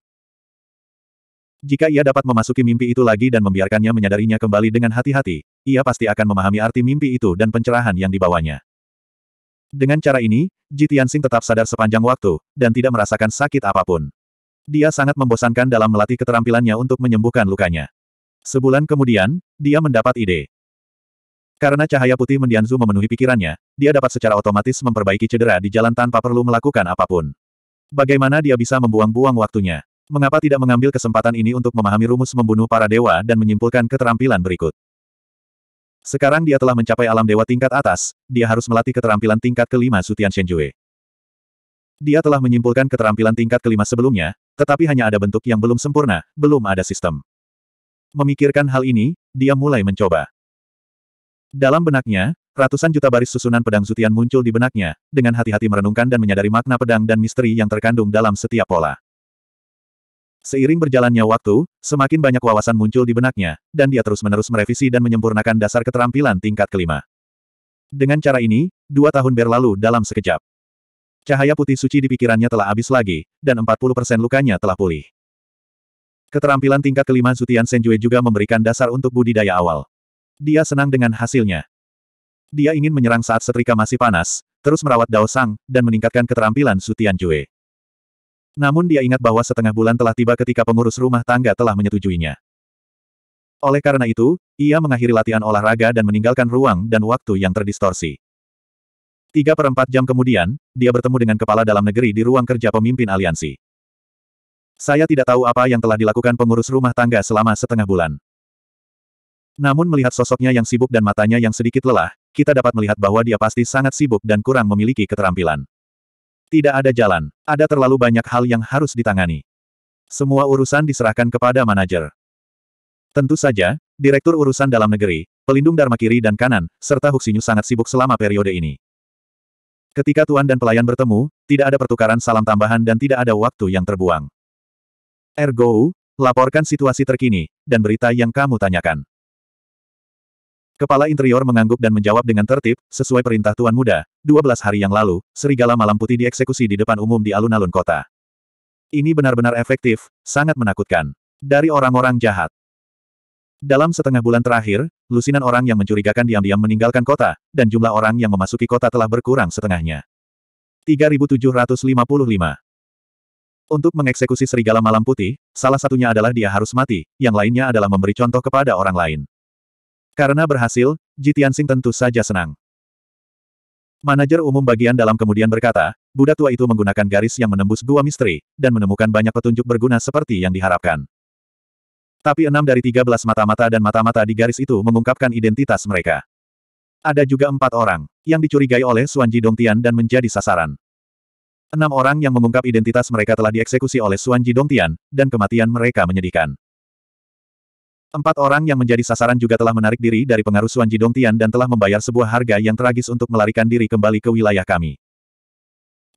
Jika ia dapat memasuki mimpi itu lagi dan membiarkannya menyadarinya kembali dengan hati-hati, ia pasti akan memahami arti mimpi itu dan pencerahan yang dibawanya. Dengan cara ini, Ji Tianxing tetap sadar sepanjang waktu, dan tidak merasakan sakit apapun. Dia sangat membosankan dalam melatih keterampilannya untuk menyembuhkan lukanya. Sebulan kemudian, dia mendapat ide. Karena cahaya putih mendianzu memenuhi pikirannya, dia dapat secara otomatis memperbaiki cedera di jalan tanpa perlu melakukan apapun. Bagaimana dia bisa membuang-buang waktunya? Mengapa tidak mengambil kesempatan ini untuk memahami rumus membunuh para dewa dan menyimpulkan keterampilan berikut? Sekarang dia telah mencapai alam dewa tingkat atas, dia harus melatih keterampilan tingkat kelima Sutian Shenjue. Dia telah menyimpulkan keterampilan tingkat kelima sebelumnya, tetapi hanya ada bentuk yang belum sempurna, belum ada sistem. Memikirkan hal ini, dia mulai mencoba. Dalam benaknya, ratusan juta baris susunan pedang Zutian muncul di benaknya, dengan hati-hati merenungkan dan menyadari makna pedang dan misteri yang terkandung dalam setiap pola. Seiring berjalannya waktu, semakin banyak wawasan muncul di benaknya, dan dia terus-menerus merevisi dan menyempurnakan dasar keterampilan tingkat kelima. Dengan cara ini, dua tahun berlalu dalam sekejap. Cahaya putih suci di pikirannya telah habis lagi, dan 40% lukanya telah pulih. Keterampilan tingkat kelima Zutian Senjue juga memberikan dasar untuk budidaya awal. Dia senang dengan hasilnya. Dia ingin menyerang saat setrika masih panas, terus merawat Dao Sang, dan meningkatkan keterampilan Zutian Jue. Namun dia ingat bahwa setengah bulan telah tiba ketika pengurus rumah tangga telah menyetujuinya. Oleh karena itu, ia mengakhiri latihan olahraga dan meninggalkan ruang dan waktu yang terdistorsi. Tiga perempat jam kemudian, dia bertemu dengan kepala dalam negeri di ruang kerja pemimpin aliansi. Saya tidak tahu apa yang telah dilakukan pengurus rumah tangga selama setengah bulan. Namun melihat sosoknya yang sibuk dan matanya yang sedikit lelah, kita dapat melihat bahwa dia pasti sangat sibuk dan kurang memiliki keterampilan. Tidak ada jalan, ada terlalu banyak hal yang harus ditangani. Semua urusan diserahkan kepada manajer. Tentu saja, Direktur Urusan Dalam Negeri, Pelindung Dharma Kiri dan Kanan, serta Huxinyu sangat sibuk selama periode ini. Ketika tuan dan pelayan bertemu, tidak ada pertukaran salam tambahan dan tidak ada waktu yang terbuang. Ergo, laporkan situasi terkini, dan berita yang kamu tanyakan. Kepala interior mengangguk dan menjawab dengan tertib, sesuai perintah Tuan Muda, 12 hari yang lalu, serigala malam putih dieksekusi di depan umum di alun-alun kota. Ini benar-benar efektif, sangat menakutkan. Dari orang-orang jahat. Dalam setengah bulan terakhir, lusinan orang yang mencurigakan diam-diam meninggalkan kota, dan jumlah orang yang memasuki kota telah berkurang setengahnya. 3755 Untuk mengeksekusi serigala malam putih, salah satunya adalah dia harus mati, yang lainnya adalah memberi contoh kepada orang lain. Karena berhasil, Ji Tianxing tentu saja senang. Manajer umum bagian dalam kemudian berkata, Buddha tua itu menggunakan garis yang menembus gua misteri, dan menemukan banyak petunjuk berguna seperti yang diharapkan. Tapi enam dari tiga belas mata-mata dan mata-mata di garis itu mengungkapkan identitas mereka. Ada juga empat orang, yang dicurigai oleh Suanji Dongtian dan menjadi sasaran. Enam orang yang mengungkap identitas mereka telah dieksekusi oleh Suanji Dongtian, dan kematian mereka menyedihkan. Empat orang yang menjadi sasaran juga telah menarik diri dari pengaruh Suan Jidong Tian dan telah membayar sebuah harga yang tragis untuk melarikan diri kembali ke wilayah kami.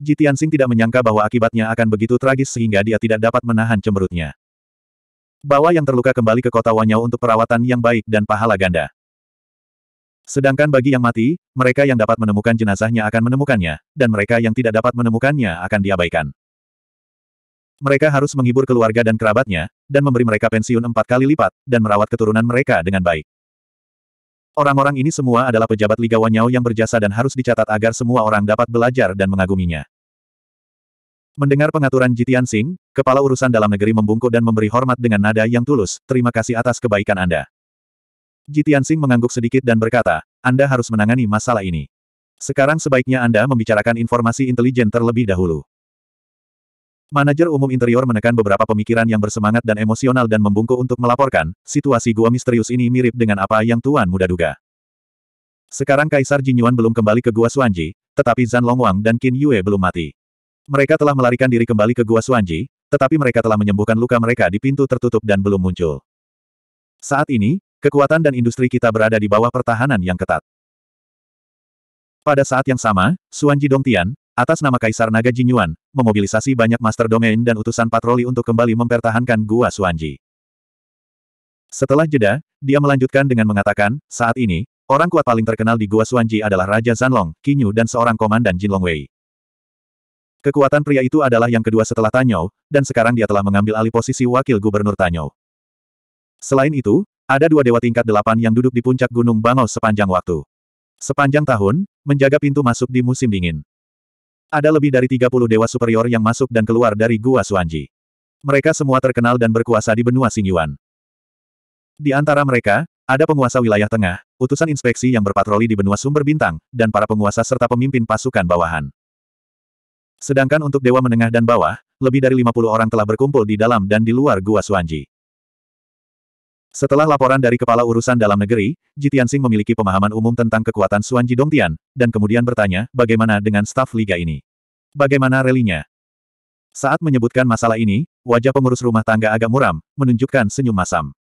Ji tidak menyangka bahwa akibatnya akan begitu tragis sehingga dia tidak dapat menahan cemberutnya. Bawa yang terluka kembali ke kota Wanyao untuk perawatan yang baik dan pahala ganda. Sedangkan bagi yang mati, mereka yang dapat menemukan jenazahnya akan menemukannya, dan mereka yang tidak dapat menemukannya akan diabaikan. Mereka harus menghibur keluarga dan kerabatnya, dan memberi mereka pensiun empat kali lipat, dan merawat keturunan mereka dengan baik. Orang-orang ini semua adalah pejabat Liga Wanyao yang berjasa dan harus dicatat agar semua orang dapat belajar dan mengaguminya. Mendengar pengaturan Jitian Sing, kepala urusan dalam negeri membungkuk dan memberi hormat dengan nada yang tulus, terima kasih atas kebaikan Anda. Jitian Sing mengangguk sedikit dan berkata, Anda harus menangani masalah ini. Sekarang sebaiknya Anda membicarakan informasi intelijen terlebih dahulu. Manajer umum interior menekan beberapa pemikiran yang bersemangat dan emosional dan membungkuk untuk melaporkan, situasi gua misterius ini mirip dengan apa yang Tuan Muda duga. Sekarang Kaisar Jin Yuan belum kembali ke Gua Suanji, tetapi Zan Longwang dan Qin Yue belum mati. Mereka telah melarikan diri kembali ke Gua Suanji, tetapi mereka telah menyembuhkan luka mereka di pintu tertutup dan belum muncul. Saat ini, kekuatan dan industri kita berada di bawah pertahanan yang ketat. Pada saat yang sama, Suanji Dongtian. Atas nama Kaisar Naga Jinyuan, memobilisasi banyak master domain dan utusan patroli untuk kembali mempertahankan Gua Suanji. Setelah jeda, dia melanjutkan dengan mengatakan, saat ini, orang kuat paling terkenal di Gua Suanji adalah Raja Zanlong, Kinyu dan seorang komandan Jinlong Wei. Kekuatan pria itu adalah yang kedua setelah Tanyo, dan sekarang dia telah mengambil alih posisi wakil gubernur Tanyo. Selain itu, ada dua dewa tingkat delapan yang duduk di puncak Gunung Bangau sepanjang waktu. Sepanjang tahun, menjaga pintu masuk di musim dingin. Ada lebih dari 30 dewa superior yang masuk dan keluar dari Gua Suanji. Mereka semua terkenal dan berkuasa di benua Singyuan. Di antara mereka, ada penguasa wilayah tengah, utusan inspeksi yang berpatroli di benua sumber bintang, dan para penguasa serta pemimpin pasukan bawahan. Sedangkan untuk dewa menengah dan bawah, lebih dari 50 orang telah berkumpul di dalam dan di luar Gua Suanji. Setelah laporan dari Kepala Urusan Dalam Negeri, Jitiansing memiliki pemahaman umum tentang kekuatan Suan Jidong dan kemudian bertanya, bagaimana dengan staf Liga ini? Bagaimana relinya? Saat menyebutkan masalah ini, wajah pengurus rumah tangga agak muram, menunjukkan senyum masam.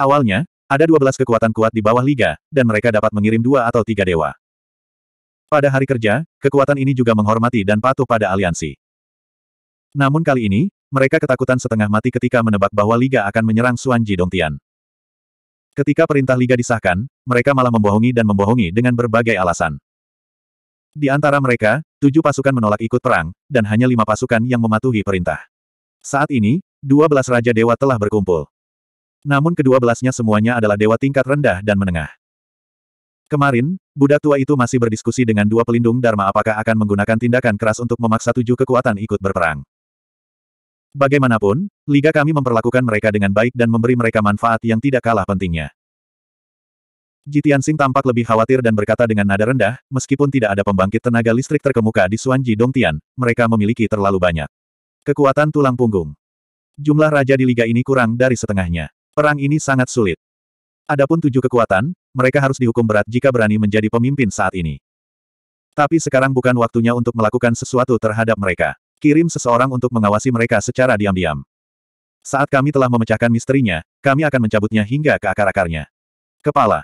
Awalnya, ada 12 kekuatan kuat di bawah Liga, dan mereka dapat mengirim dua atau tiga dewa. Pada hari kerja, kekuatan ini juga menghormati dan patuh pada aliansi. Namun kali ini, mereka ketakutan setengah mati ketika menebak bahwa Liga akan menyerang Suanji Dongtian. Ketika perintah Liga disahkan, mereka malah membohongi dan membohongi dengan berbagai alasan. Di antara mereka, tujuh pasukan menolak ikut perang, dan hanya lima pasukan yang mematuhi perintah. Saat ini, dua belas Raja Dewa telah berkumpul. Namun kedua belasnya semuanya adalah dewa tingkat rendah dan menengah. Kemarin, Buddha tua itu masih berdiskusi dengan dua pelindung Dharma apakah akan menggunakan tindakan keras untuk memaksa tujuh kekuatan ikut berperang. Bagaimanapun, Liga kami memperlakukan mereka dengan baik dan memberi mereka manfaat yang tidak kalah pentingnya. Jitian Sing tampak lebih khawatir dan berkata dengan nada rendah, meskipun tidak ada pembangkit tenaga listrik terkemuka di Suanji Dongtian, mereka memiliki terlalu banyak. Kekuatan tulang punggung. Jumlah raja di liga ini kurang dari setengahnya. Perang ini sangat sulit. Adapun tujuh kekuatan, mereka harus dihukum berat jika berani menjadi pemimpin saat ini. Tapi sekarang bukan waktunya untuk melakukan sesuatu terhadap mereka. Kirim seseorang untuk mengawasi mereka secara diam-diam. Saat kami telah memecahkan misterinya, kami akan mencabutnya hingga ke akar-akarnya. Kepala.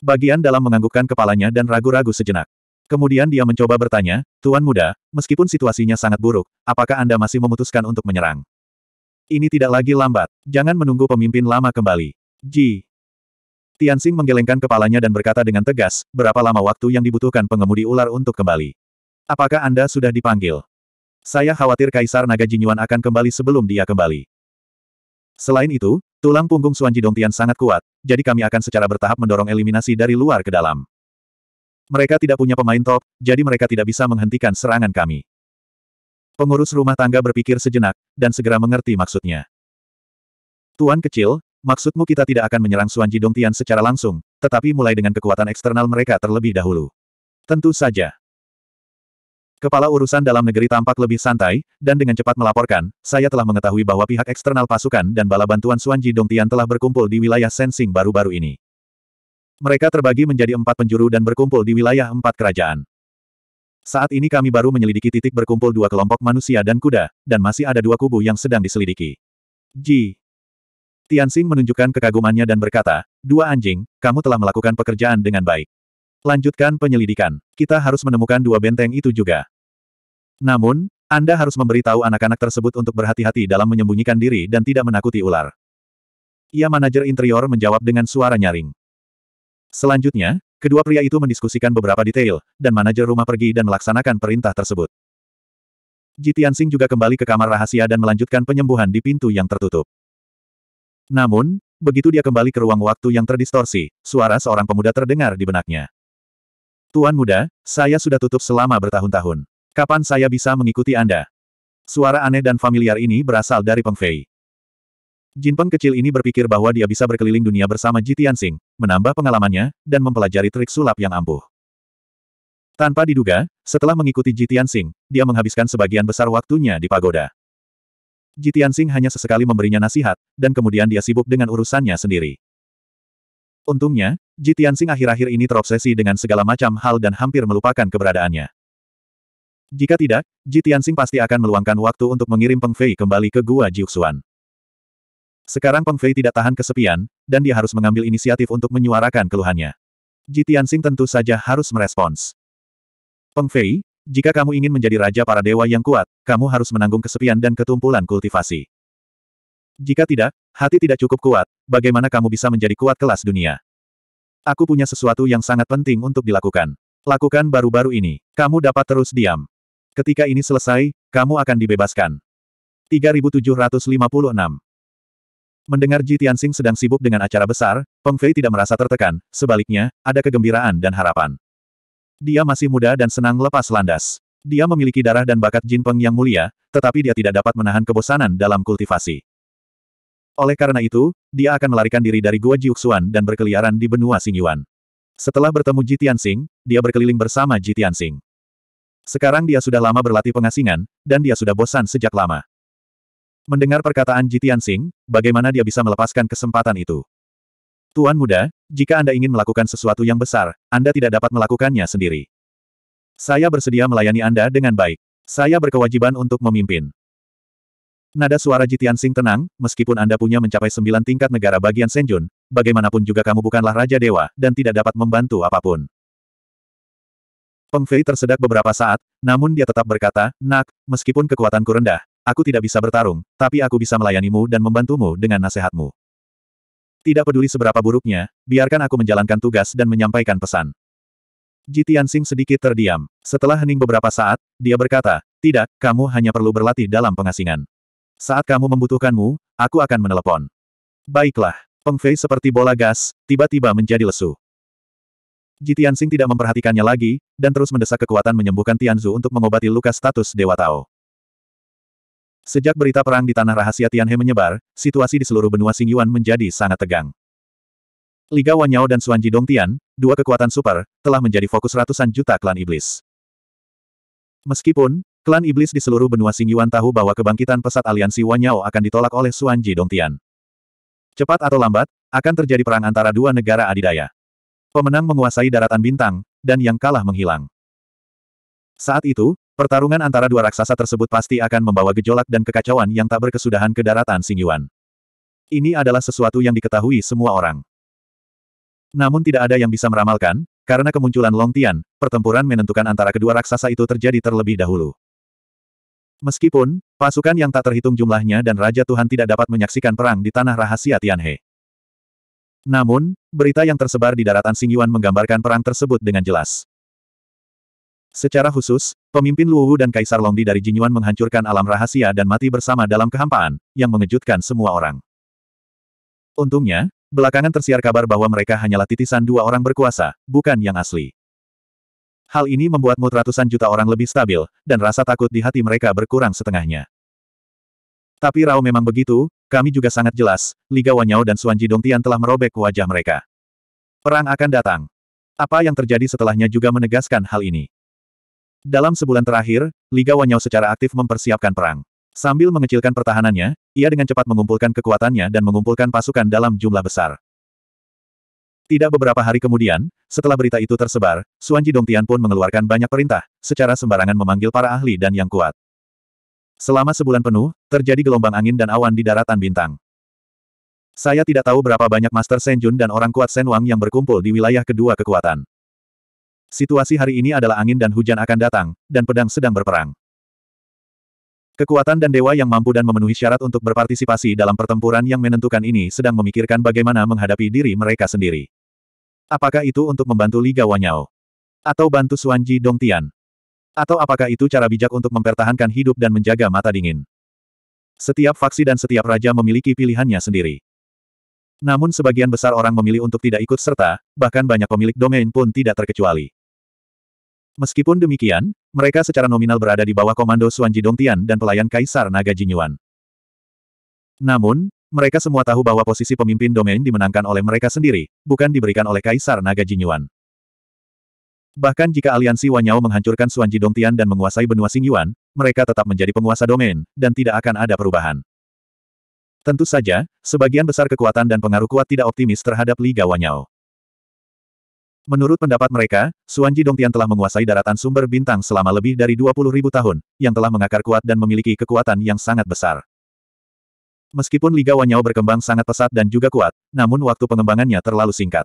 Bagian dalam menganggukkan kepalanya dan ragu-ragu sejenak. Kemudian dia mencoba bertanya, Tuan Muda, meskipun situasinya sangat buruk, apakah Anda masih memutuskan untuk menyerang? Ini tidak lagi lambat. Jangan menunggu pemimpin lama kembali. Ji. Tianxing menggelengkan kepalanya dan berkata dengan tegas, berapa lama waktu yang dibutuhkan pengemudi ular untuk kembali. Apakah Anda sudah dipanggil? Saya khawatir Kaisar Naga Jinyuan akan kembali sebelum dia kembali. Selain itu, tulang punggung Suan Jidongtian sangat kuat, jadi kami akan secara bertahap mendorong eliminasi dari luar ke dalam. Mereka tidak punya pemain top, jadi mereka tidak bisa menghentikan serangan kami. Pengurus rumah tangga berpikir sejenak, dan segera mengerti maksudnya. Tuan kecil, maksudmu kita tidak akan menyerang Suan Jidongtian secara langsung, tetapi mulai dengan kekuatan eksternal mereka terlebih dahulu. Tentu saja. Kepala urusan dalam negeri tampak lebih santai, dan dengan cepat melaporkan, saya telah mengetahui bahwa pihak eksternal pasukan dan bala bantuan Suanji Tian telah berkumpul di wilayah Sensing baru-baru ini. Mereka terbagi menjadi empat penjuru dan berkumpul di wilayah empat kerajaan. Saat ini kami baru menyelidiki titik berkumpul dua kelompok manusia dan kuda, dan masih ada dua kubu yang sedang diselidiki. Ji. Tianxing menunjukkan kekagumannya dan berkata, Dua anjing, kamu telah melakukan pekerjaan dengan baik. Lanjutkan penyelidikan. Kita harus menemukan dua benteng itu juga. Namun, Anda harus memberitahu anak-anak tersebut untuk berhati-hati dalam menyembunyikan diri dan tidak menakuti ular. Ia manajer interior menjawab dengan suara nyaring. Selanjutnya, kedua pria itu mendiskusikan beberapa detail, dan manajer rumah pergi dan melaksanakan perintah tersebut. Jitiansing juga kembali ke kamar rahasia dan melanjutkan penyembuhan di pintu yang tertutup. Namun, begitu dia kembali ke ruang waktu yang terdistorsi, suara seorang pemuda terdengar di benaknya. Tuan muda, saya sudah tutup selama bertahun-tahun. Kapan saya bisa mengikuti Anda? Suara aneh dan familiar ini berasal dari Peng Fei. Peng kecil ini berpikir bahwa dia bisa berkeliling dunia bersama Ji Tianxing, menambah pengalamannya, dan mempelajari trik sulap yang ampuh. Tanpa diduga, setelah mengikuti Ji Tianxing, dia menghabiskan sebagian besar waktunya di pagoda. Ji Tianxing hanya sesekali memberinya nasihat, dan kemudian dia sibuk dengan urusannya sendiri. Untungnya, Ji Tianxing akhir-akhir ini terobsesi dengan segala macam hal dan hampir melupakan keberadaannya. Jika tidak, Ji Tianxing pasti akan meluangkan waktu untuk mengirim Peng Fei kembali ke Gua Jiuxuan. Sekarang Peng Fei tidak tahan kesepian, dan dia harus mengambil inisiatif untuk menyuarakan keluhannya. Ji Tianxing tentu saja harus merespons. Peng Fei, jika kamu ingin menjadi raja para dewa yang kuat, kamu harus menanggung kesepian dan ketumpulan kultivasi. Jika tidak, hati tidak cukup kuat, bagaimana kamu bisa menjadi kuat kelas dunia? Aku punya sesuatu yang sangat penting untuk dilakukan. Lakukan baru-baru ini. Kamu dapat terus diam. Ketika ini selesai, kamu akan dibebaskan. 3756 Mendengar Ji Tianxing sedang sibuk dengan acara besar, Peng Fei tidak merasa tertekan, sebaliknya, ada kegembiraan dan harapan. Dia masih muda dan senang lepas landas. Dia memiliki darah dan bakat Jin Peng yang mulia, tetapi dia tidak dapat menahan kebosanan dalam kultivasi. Oleh karena itu, dia akan melarikan diri dari Gua Jiuxuan dan berkeliaran di benua Xingyuan. Setelah bertemu Ji Tianxing, dia berkeliling bersama Ji Tianxing. Sekarang dia sudah lama berlatih pengasingan, dan dia sudah bosan sejak lama. Mendengar perkataan Ji Tianxing, bagaimana dia bisa melepaskan kesempatan itu? Tuan muda, jika Anda ingin melakukan sesuatu yang besar, Anda tidak dapat melakukannya sendiri. Saya bersedia melayani Anda dengan baik. Saya berkewajiban untuk memimpin. Nada suara Jitian Sing tenang, meskipun Anda punya mencapai sembilan tingkat negara bagian Senjun, bagaimanapun juga kamu bukanlah Raja Dewa, dan tidak dapat membantu apapun. Peng Fei tersedak beberapa saat, namun dia tetap berkata, Nak, meskipun kekuatanku rendah, aku tidak bisa bertarung, tapi aku bisa melayanimu dan membantumu dengan nasihatmu. Tidak peduli seberapa buruknya, biarkan aku menjalankan tugas dan menyampaikan pesan. Jitian Sing sedikit terdiam. Setelah hening beberapa saat, dia berkata, tidak, kamu hanya perlu berlatih dalam pengasingan. Saat kamu membutuhkanmu, aku akan menelepon. Baiklah. Pengfei seperti bola gas, tiba-tiba menjadi lesu. Ji Tianxing tidak memperhatikannya lagi, dan terus mendesak kekuatan menyembuhkan Tianzu untuk mengobati luka status Dewa Tao. Sejak berita perang di tanah rahasia Tianhe menyebar, situasi di seluruh benua Xingyuan menjadi sangat tegang. Liga Wanyao dan Suanji Tian, dua kekuatan super, telah menjadi fokus ratusan juta klan iblis. Meskipun, Klan iblis di seluruh benua Singyuan tahu bahwa kebangkitan pesat aliansi Wanyao akan ditolak oleh Suanji Dongtian. Cepat atau lambat, akan terjadi perang antara dua negara adidaya. Pemenang menguasai daratan bintang, dan yang kalah menghilang. Saat itu, pertarungan antara dua raksasa tersebut pasti akan membawa gejolak dan kekacauan yang tak berkesudahan ke daratan Singyuan. Ini adalah sesuatu yang diketahui semua orang. Namun tidak ada yang bisa meramalkan, karena kemunculan Long Tian, pertempuran menentukan antara kedua raksasa itu terjadi terlebih dahulu. Meskipun, pasukan yang tak terhitung jumlahnya dan Raja Tuhan tidak dapat menyaksikan perang di tanah rahasia Tianhe. Namun, berita yang tersebar di daratan Singyuan menggambarkan perang tersebut dengan jelas. Secara khusus, pemimpin Luwu dan Kaisar Longdi dari Jinyuan menghancurkan alam rahasia dan mati bersama dalam kehampaan, yang mengejutkan semua orang. Untungnya, belakangan tersiar kabar bahwa mereka hanyalah titisan dua orang berkuasa, bukan yang asli. Hal ini membuat mood ratusan juta orang lebih stabil, dan rasa takut di hati mereka berkurang setengahnya. Tapi Rao memang begitu, kami juga sangat jelas, Liga Wanyao dan Suan Jidong telah merobek wajah mereka. Perang akan datang. Apa yang terjadi setelahnya juga menegaskan hal ini. Dalam sebulan terakhir, Liga Wanyao secara aktif mempersiapkan perang. Sambil mengecilkan pertahanannya, ia dengan cepat mengumpulkan kekuatannya dan mengumpulkan pasukan dalam jumlah besar. Tidak beberapa hari kemudian, setelah berita itu tersebar, Suanji Dongtian pun mengeluarkan banyak perintah, secara sembarangan memanggil para ahli dan yang kuat. Selama sebulan penuh, terjadi gelombang angin dan awan di daratan bintang. Saya tidak tahu berapa banyak Master Senjun dan orang kuat Senwang yang berkumpul di wilayah kedua kekuatan. Situasi hari ini adalah angin dan hujan akan datang, dan pedang sedang berperang. Kekuatan dan dewa yang mampu dan memenuhi syarat untuk berpartisipasi dalam pertempuran yang menentukan ini sedang memikirkan bagaimana menghadapi diri mereka sendiri. Apakah itu untuk membantu Liga Wanyao? Atau bantu Suanji Dongtian? Atau apakah itu cara bijak untuk mempertahankan hidup dan menjaga mata dingin? Setiap faksi dan setiap raja memiliki pilihannya sendiri. Namun sebagian besar orang memilih untuk tidak ikut serta, bahkan banyak pemilik domain pun tidak terkecuali. Meskipun demikian, mereka secara nominal berada di bawah komando Suanji Dongtian dan pelayan Kaisar Naga Jinyuan. Namun, mereka semua tahu bahwa posisi pemimpin domain dimenangkan oleh mereka sendiri, bukan diberikan oleh Kaisar Naga Jinyuan. Bahkan jika aliansi Wanyao menghancurkan Suanji Dongtian dan menguasai benua Xingyuan, mereka tetap menjadi penguasa domain, dan tidak akan ada perubahan. Tentu saja, sebagian besar kekuatan dan pengaruh kuat tidak optimis terhadap Liga Wanyao. Menurut pendapat mereka, Suanji Dongtian telah menguasai daratan sumber bintang selama lebih dari 20.000 tahun, yang telah mengakar kuat dan memiliki kekuatan yang sangat besar. Meskipun Liga Wanyao berkembang sangat pesat dan juga kuat, namun waktu pengembangannya terlalu singkat.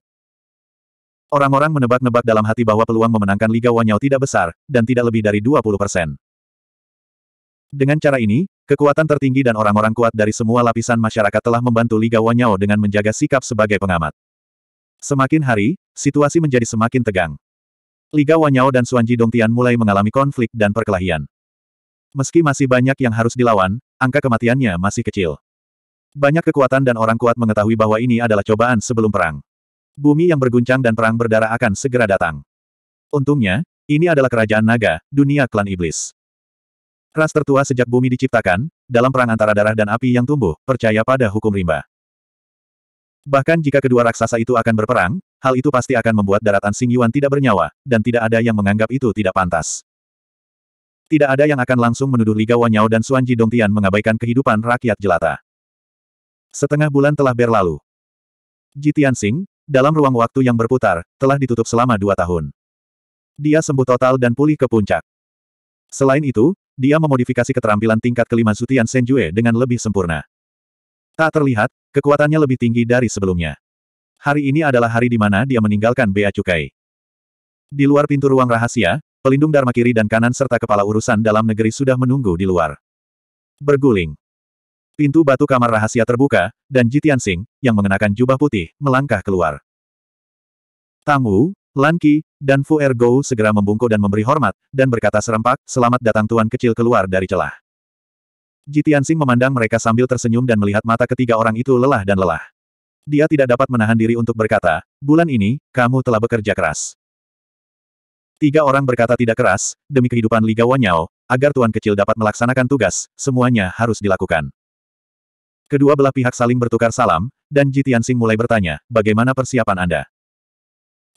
Orang-orang menebak-nebak dalam hati bahwa peluang memenangkan Liga Wanyao tidak besar, dan tidak lebih dari 20 persen. Dengan cara ini, kekuatan tertinggi dan orang-orang kuat dari semua lapisan masyarakat telah membantu Liga Wanyao dengan menjaga sikap sebagai pengamat. Semakin hari, situasi menjadi semakin tegang. Liga Wanyao dan Suanji Dongtian mulai mengalami konflik dan perkelahian. Meski masih banyak yang harus dilawan, angka kematiannya masih kecil. Banyak kekuatan dan orang kuat mengetahui bahwa ini adalah cobaan sebelum perang. Bumi yang berguncang dan perang berdarah akan segera datang. Untungnya, ini adalah kerajaan naga, dunia klan iblis. Ras tertua sejak bumi diciptakan, dalam perang antara darah dan api yang tumbuh, percaya pada hukum rimba. Bahkan jika kedua raksasa itu akan berperang, hal itu pasti akan membuat daratan Sing Yuan tidak bernyawa, dan tidak ada yang menganggap itu tidak pantas. Tidak ada yang akan langsung menuduh Liga Wanyao dan Suanji Dongtian mengabaikan kehidupan rakyat jelata. Setengah bulan telah berlalu. Jitian Tianxing, dalam ruang waktu yang berputar, telah ditutup selama dua tahun. Dia sembuh total dan pulih ke puncak. Selain itu, dia memodifikasi keterampilan tingkat kelima Zutian Senjue dengan lebih sempurna. Tak terlihat, kekuatannya lebih tinggi dari sebelumnya. Hari ini adalah hari di mana dia meninggalkan Bea Cukai. Di luar pintu ruang rahasia, pelindung Dharma kiri dan kanan serta kepala urusan dalam negeri sudah menunggu di luar. Berguling. Pintu batu kamar rahasia terbuka, dan Jitian Sing yang mengenakan jubah putih, melangkah keluar. Tang Wu, Lan Qi, dan Fu Ergo segera membungkuk dan memberi hormat, dan berkata serempak, selamat datang tuan kecil keluar dari celah. Jitian Sing memandang mereka sambil tersenyum dan melihat mata ketiga orang itu lelah dan lelah. Dia tidak dapat menahan diri untuk berkata, bulan ini, kamu telah bekerja keras. Tiga orang berkata tidak keras, demi kehidupan Liga Wanyao, agar tuan kecil dapat melaksanakan tugas, semuanya harus dilakukan. Kedua belah pihak saling bertukar salam, dan Ji Tianxing mulai bertanya, bagaimana persiapan Anda?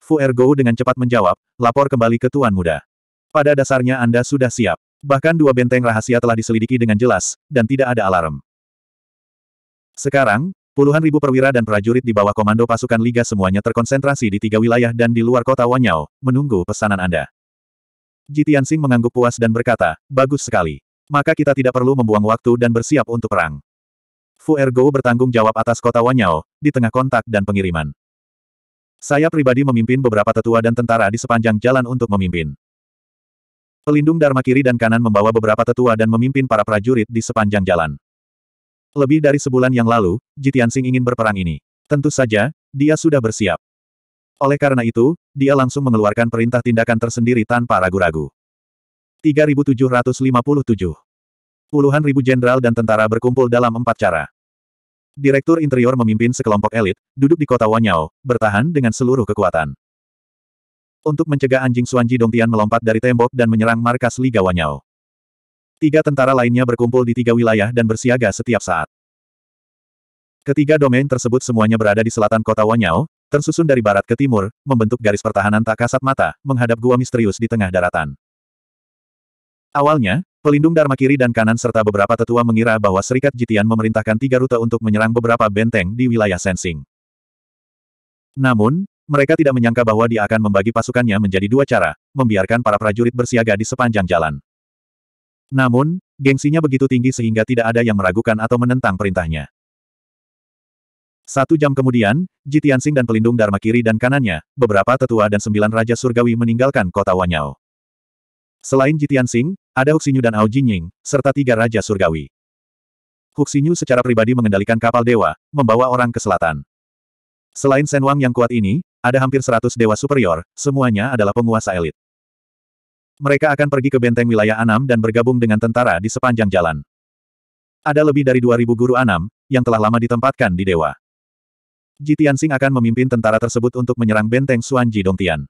Fu Ergo dengan cepat menjawab, lapor kembali ke Tuan Muda. Pada dasarnya Anda sudah siap. Bahkan dua benteng rahasia telah diselidiki dengan jelas, dan tidak ada alarm. Sekarang, puluhan ribu perwira dan prajurit di bawah komando pasukan Liga semuanya terkonsentrasi di tiga wilayah dan di luar kota Wanyao, menunggu pesanan Anda. Ji Tianxing mengangguk puas dan berkata, bagus sekali. Maka kita tidak perlu membuang waktu dan bersiap untuk perang. Fu Ergo bertanggung jawab atas kota Wanyao, di tengah kontak dan pengiriman. Saya pribadi memimpin beberapa tetua dan tentara di sepanjang jalan untuk memimpin. Pelindung Dharma kiri dan kanan membawa beberapa tetua dan memimpin para prajurit di sepanjang jalan. Lebih dari sebulan yang lalu, Jitiansing ingin berperang ini. Tentu saja, dia sudah bersiap. Oleh karena itu, dia langsung mengeluarkan perintah tindakan tersendiri tanpa ragu-ragu. 3757 Puluhan ribu jenderal dan tentara berkumpul dalam empat cara. Direktur Interior memimpin sekelompok elit, duduk di kota Wanyao, bertahan dengan seluruh kekuatan. Untuk mencegah anjing Suanji Dongtian melompat dari tembok dan menyerang markas Liga Wanyao. Tiga tentara lainnya berkumpul di tiga wilayah dan bersiaga setiap saat. Ketiga domain tersebut semuanya berada di selatan kota Wanyao, tersusun dari barat ke timur, membentuk garis pertahanan tak kasat mata, menghadap gua misterius di tengah daratan. Awalnya, Pelindung Dharma kiri dan kanan serta beberapa tetua mengira bahwa Serikat Jitian memerintahkan tiga rute untuk menyerang beberapa benteng di wilayah Sensing. Namun, mereka tidak menyangka bahwa dia akan membagi pasukannya menjadi dua cara, membiarkan para prajurit bersiaga di sepanjang jalan. Namun, gengsinya begitu tinggi sehingga tidak ada yang meragukan atau menentang perintahnya. Satu jam kemudian, Jitian Sing dan pelindung Dharma kiri dan kanannya, beberapa tetua dan sembilan raja surgawi meninggalkan kota Wanyao. Selain Jitian Sing, ada Huxinyu dan Ao Jingying, serta tiga Raja Surgawi. Huxinyu secara pribadi mengendalikan kapal dewa, membawa orang ke selatan. Selain Sen Wang yang kuat ini, ada hampir seratus dewa superior, semuanya adalah penguasa elit. Mereka akan pergi ke benteng wilayah Anam dan bergabung dengan tentara di sepanjang jalan. Ada lebih dari dua ribu guru Anam, yang telah lama ditempatkan di dewa. Jitian Sing akan memimpin tentara tersebut untuk menyerang benteng Suan Ji Dongtian.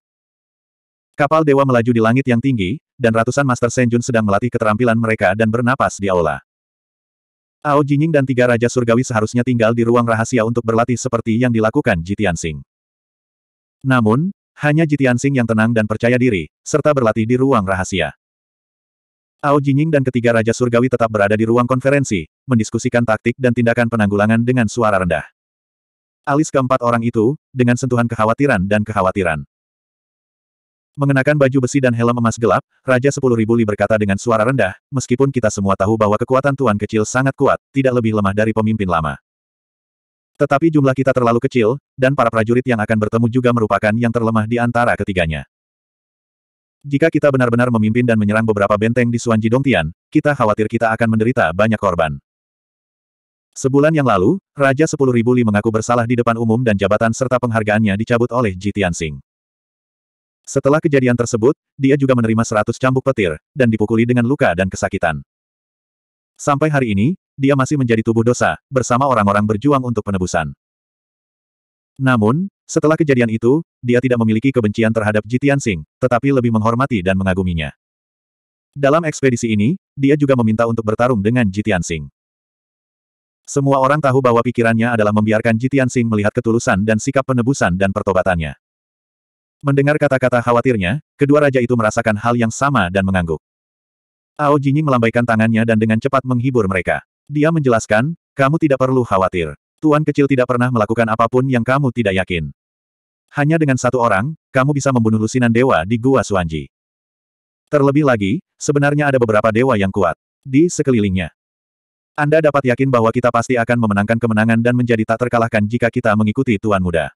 Kapal dewa melaju di langit yang tinggi, dan ratusan Master Senjun sedang melatih keterampilan mereka dan bernapas di aula. Ao Jinying dan tiga Raja Surgawi seharusnya tinggal di ruang rahasia untuk berlatih seperti yang dilakukan Jitiansing. Namun, hanya Jitiansing yang tenang dan percaya diri, serta berlatih di ruang rahasia. Ao Jinying dan ketiga Raja Surgawi tetap berada di ruang konferensi, mendiskusikan taktik dan tindakan penanggulangan dengan suara rendah. Alis keempat orang itu, dengan sentuhan kekhawatiran dan kekhawatiran. Mengenakan baju besi dan helm emas gelap, Raja Sepuluh Ribu Li berkata dengan suara rendah, meskipun kita semua tahu bahwa kekuatan Tuan kecil sangat kuat, tidak lebih lemah dari pemimpin lama. Tetapi jumlah kita terlalu kecil, dan para prajurit yang akan bertemu juga merupakan yang terlemah di antara ketiganya. Jika kita benar-benar memimpin dan menyerang beberapa benteng di Suanji Dongtian, kita khawatir kita akan menderita banyak korban. Sebulan yang lalu, Raja Sepuluh Ribu Li mengaku bersalah di depan umum dan jabatan serta penghargaannya dicabut oleh Ji Tianxing. Setelah kejadian tersebut, dia juga menerima seratus cambuk petir, dan dipukuli dengan luka dan kesakitan. Sampai hari ini, dia masih menjadi tubuh dosa, bersama orang-orang berjuang untuk penebusan. Namun, setelah kejadian itu, dia tidak memiliki kebencian terhadap Jitian Tianxing, tetapi lebih menghormati dan mengaguminya. Dalam ekspedisi ini, dia juga meminta untuk bertarung dengan Jitian Tianxing. Semua orang tahu bahwa pikirannya adalah membiarkan Jitian Tianxing melihat ketulusan dan sikap penebusan dan pertobatannya. Mendengar kata-kata khawatirnya, kedua raja itu merasakan hal yang sama dan mengangguk. Ao Jinyi melambaikan tangannya dan dengan cepat menghibur mereka. Dia menjelaskan, kamu tidak perlu khawatir. Tuan kecil tidak pernah melakukan apapun yang kamu tidak yakin. Hanya dengan satu orang, kamu bisa membunuh lusinan dewa di Gua Suanji. Terlebih lagi, sebenarnya ada beberapa dewa yang kuat di sekelilingnya. Anda dapat yakin bahwa kita pasti akan memenangkan kemenangan dan menjadi tak terkalahkan jika kita mengikuti Tuan Muda.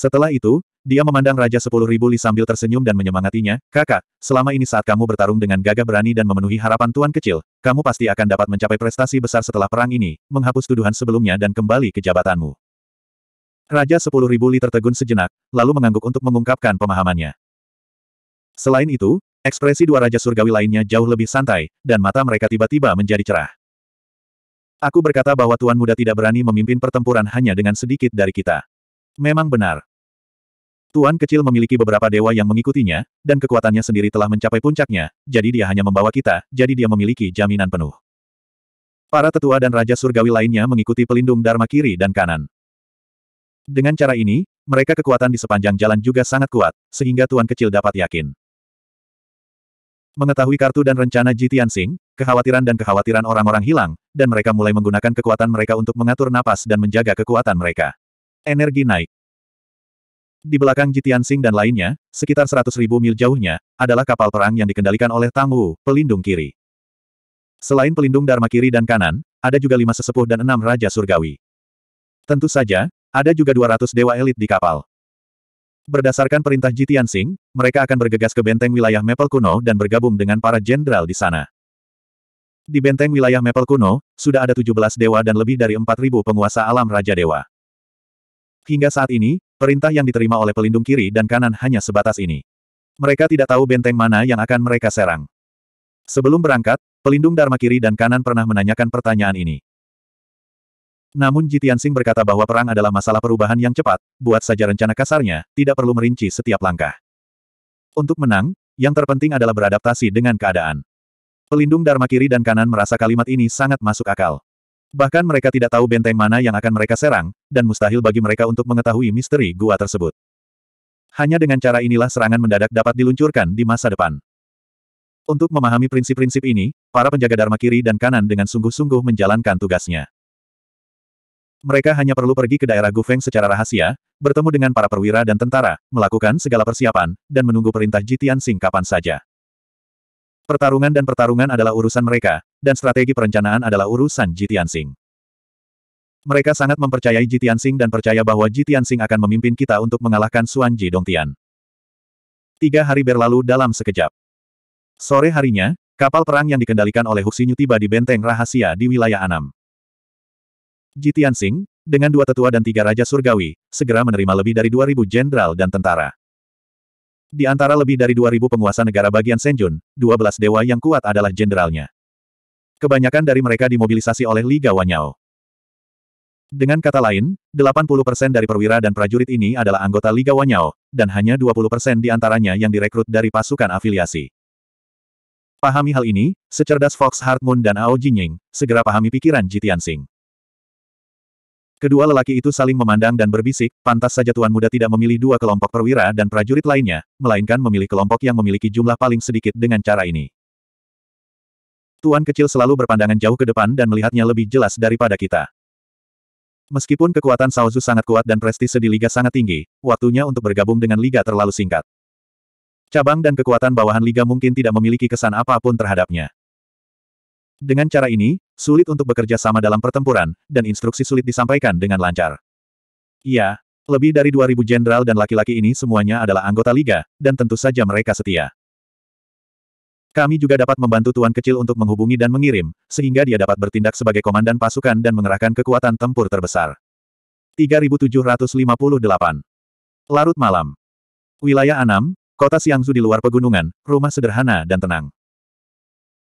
Setelah itu, dia memandang Raja Sepuluh Ribu Li sambil tersenyum dan menyemangatinya, kakak, selama ini saat kamu bertarung dengan gagah berani dan memenuhi harapan Tuan kecil, kamu pasti akan dapat mencapai prestasi besar setelah perang ini, menghapus tuduhan sebelumnya dan kembali ke jabatanmu. Raja Sepuluh Ribu Li tertegun sejenak, lalu mengangguk untuk mengungkapkan pemahamannya. Selain itu, ekspresi dua Raja Surgawi lainnya jauh lebih santai, dan mata mereka tiba-tiba menjadi cerah. Aku berkata bahwa Tuan Muda tidak berani memimpin pertempuran hanya dengan sedikit dari kita. Memang benar, Tuan kecil memiliki beberapa dewa yang mengikutinya, dan kekuatannya sendiri telah mencapai puncaknya, jadi dia hanya membawa kita, jadi dia memiliki jaminan penuh. Para tetua dan raja surgawi lainnya mengikuti pelindung Dharma kiri dan kanan. Dengan cara ini, mereka kekuatan di sepanjang jalan juga sangat kuat, sehingga Tuan kecil dapat yakin. Mengetahui kartu dan rencana Jitian Sing, kekhawatiran dan kekhawatiran orang-orang hilang, dan mereka mulai menggunakan kekuatan mereka untuk mengatur napas dan menjaga kekuatan mereka. Energi naik. Di belakang Jitian Sing dan lainnya, sekitar 100 mil jauhnya, adalah kapal perang yang dikendalikan oleh Tang Wu, pelindung kiri. Selain pelindung Dharma kiri dan kanan, ada juga lima sesepuh dan enam Raja Surgawi. Tentu saja, ada juga 200 dewa elit di kapal. Berdasarkan perintah Jitian Sing, mereka akan bergegas ke benteng wilayah Maple Kuno dan bergabung dengan para jenderal di sana. Di benteng wilayah Maple Kuno, sudah ada 17 dewa dan lebih dari 4.000 penguasa alam Raja Dewa. Hingga saat ini, Perintah yang diterima oleh pelindung kiri dan kanan hanya sebatas ini. Mereka tidak tahu benteng mana yang akan mereka serang. Sebelum berangkat, pelindung Dharma kiri dan kanan pernah menanyakan pertanyaan ini. Namun Jitian Sing berkata bahwa perang adalah masalah perubahan yang cepat, buat saja rencana kasarnya, tidak perlu merinci setiap langkah. Untuk menang, yang terpenting adalah beradaptasi dengan keadaan. Pelindung Dharma kiri dan kanan merasa kalimat ini sangat masuk akal. Bahkan mereka tidak tahu benteng mana yang akan mereka serang, dan mustahil bagi mereka untuk mengetahui misteri gua tersebut. Hanya dengan cara inilah serangan mendadak dapat diluncurkan di masa depan. Untuk memahami prinsip-prinsip ini, para penjaga Dharma kiri dan kanan dengan sungguh-sungguh menjalankan tugasnya. Mereka hanya perlu pergi ke daerah Gufeng secara rahasia, bertemu dengan para perwira dan tentara, melakukan segala persiapan, dan menunggu perintah Jitian Sing kapan saja. Pertarungan dan pertarungan adalah urusan mereka, dan strategi perencanaan adalah urusan Singh. Mereka sangat mempercayai Singh dan percaya bahwa Singh akan memimpin kita untuk mengalahkan Suan Ji Dongtian. Tiga hari berlalu dalam sekejap. Sore harinya, kapal perang yang dikendalikan oleh Huxinyu tiba di benteng rahasia di wilayah Anam. Singh dengan dua tetua dan tiga raja surgawi, segera menerima lebih dari 2.000 jenderal dan tentara. Di antara lebih dari 2.000 penguasa negara bagian Senjun, 12 dewa yang kuat adalah jenderalnya. Kebanyakan dari mereka dimobilisasi oleh Liga Wanyao. Dengan kata lain, 80% dari perwira dan prajurit ini adalah anggota Liga Wanyao, dan hanya 20% di antaranya yang direkrut dari pasukan afiliasi. Pahami hal ini, secerdas Fox Hartmoon dan Ao Jinying, segera pahami pikiran Jitian Sing. Kedua lelaki itu saling memandang dan berbisik, pantas saja Tuan Muda tidak memilih dua kelompok perwira dan prajurit lainnya, melainkan memilih kelompok yang memiliki jumlah paling sedikit dengan cara ini. Tuan kecil selalu berpandangan jauh ke depan dan melihatnya lebih jelas daripada kita. Meskipun kekuatan Saozu sangat kuat dan prestise di Liga sangat tinggi, waktunya untuk bergabung dengan Liga terlalu singkat. Cabang dan kekuatan bawahan Liga mungkin tidak memiliki kesan apapun terhadapnya. Dengan cara ini, sulit untuk bekerja sama dalam pertempuran, dan instruksi sulit disampaikan dengan lancar. Iya, lebih dari 2000 jenderal dan laki-laki ini semuanya adalah anggota Liga, dan tentu saja mereka setia. Kami juga dapat membantu Tuan Kecil untuk menghubungi dan mengirim, sehingga dia dapat bertindak sebagai komandan pasukan dan mengerahkan kekuatan tempur terbesar. 3758 Larut malam. Wilayah Anam, kota Siangzu di luar pegunungan, rumah sederhana dan tenang.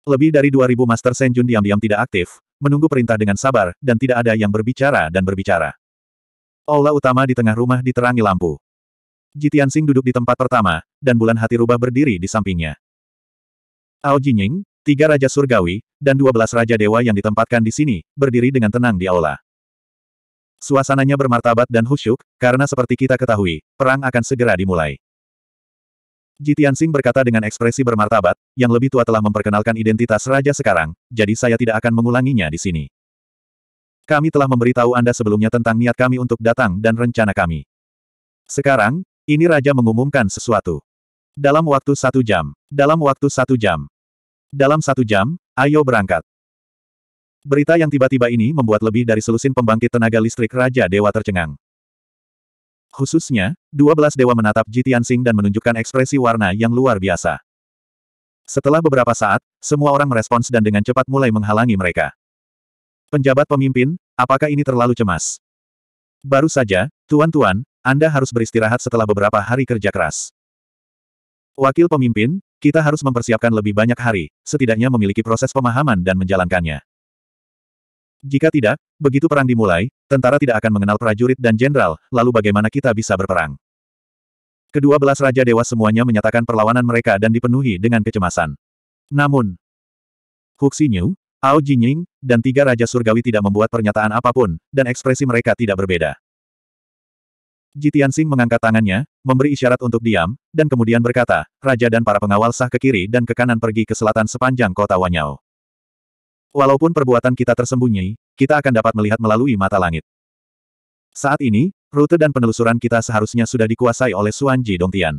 Lebih dari 2000 Master Senjun diam-diam tidak aktif, menunggu perintah dengan sabar, dan tidak ada yang berbicara dan berbicara. Aula utama di tengah rumah diterangi lampu. Jitian Sing duduk di tempat pertama, dan bulan hati rubah berdiri di sampingnya. Ao Jinying, tiga raja surgawi, dan dua belas raja dewa yang ditempatkan di sini, berdiri dengan tenang di aula. Suasananya bermartabat dan khusyuk, karena seperti kita ketahui, perang akan segera dimulai. Jitian Sing berkata dengan ekspresi bermartabat, yang lebih tua telah memperkenalkan identitas raja sekarang, jadi saya tidak akan mengulanginya di sini. Kami telah memberitahu Anda sebelumnya tentang niat kami untuk datang dan rencana kami. Sekarang, ini raja mengumumkan sesuatu. Dalam waktu satu jam, dalam waktu satu jam, dalam satu jam, ayo berangkat. Berita yang tiba-tiba ini membuat lebih dari selusin pembangkit tenaga listrik Raja Dewa tercengang. Khususnya, 12 dewa menatap Jitian Sing dan menunjukkan ekspresi warna yang luar biasa. Setelah beberapa saat, semua orang merespons dan dengan cepat mulai menghalangi mereka. Penjabat pemimpin, apakah ini terlalu cemas? Baru saja, tuan-tuan, Anda harus beristirahat setelah beberapa hari kerja keras. Wakil pemimpin, kita harus mempersiapkan lebih banyak hari, setidaknya memiliki proses pemahaman dan menjalankannya. Jika tidak, begitu perang dimulai, tentara tidak akan mengenal prajurit dan jenderal, lalu bagaimana kita bisa berperang? Kedua belas raja dewa semuanya menyatakan perlawanan mereka dan dipenuhi dengan kecemasan. Namun, Huxinyu, Ao Jinying, dan tiga raja surgawi tidak membuat pernyataan apapun, dan ekspresi mereka tidak berbeda. Jitian Sing mengangkat tangannya, memberi isyarat untuk diam, dan kemudian berkata, Raja dan para pengawal sah ke kiri dan ke kanan pergi ke selatan sepanjang kota Wanyao. Walaupun perbuatan kita tersembunyi, kita akan dapat melihat melalui mata langit. Saat ini, rute dan penelusuran kita seharusnya sudah dikuasai oleh Suanji Dongtian.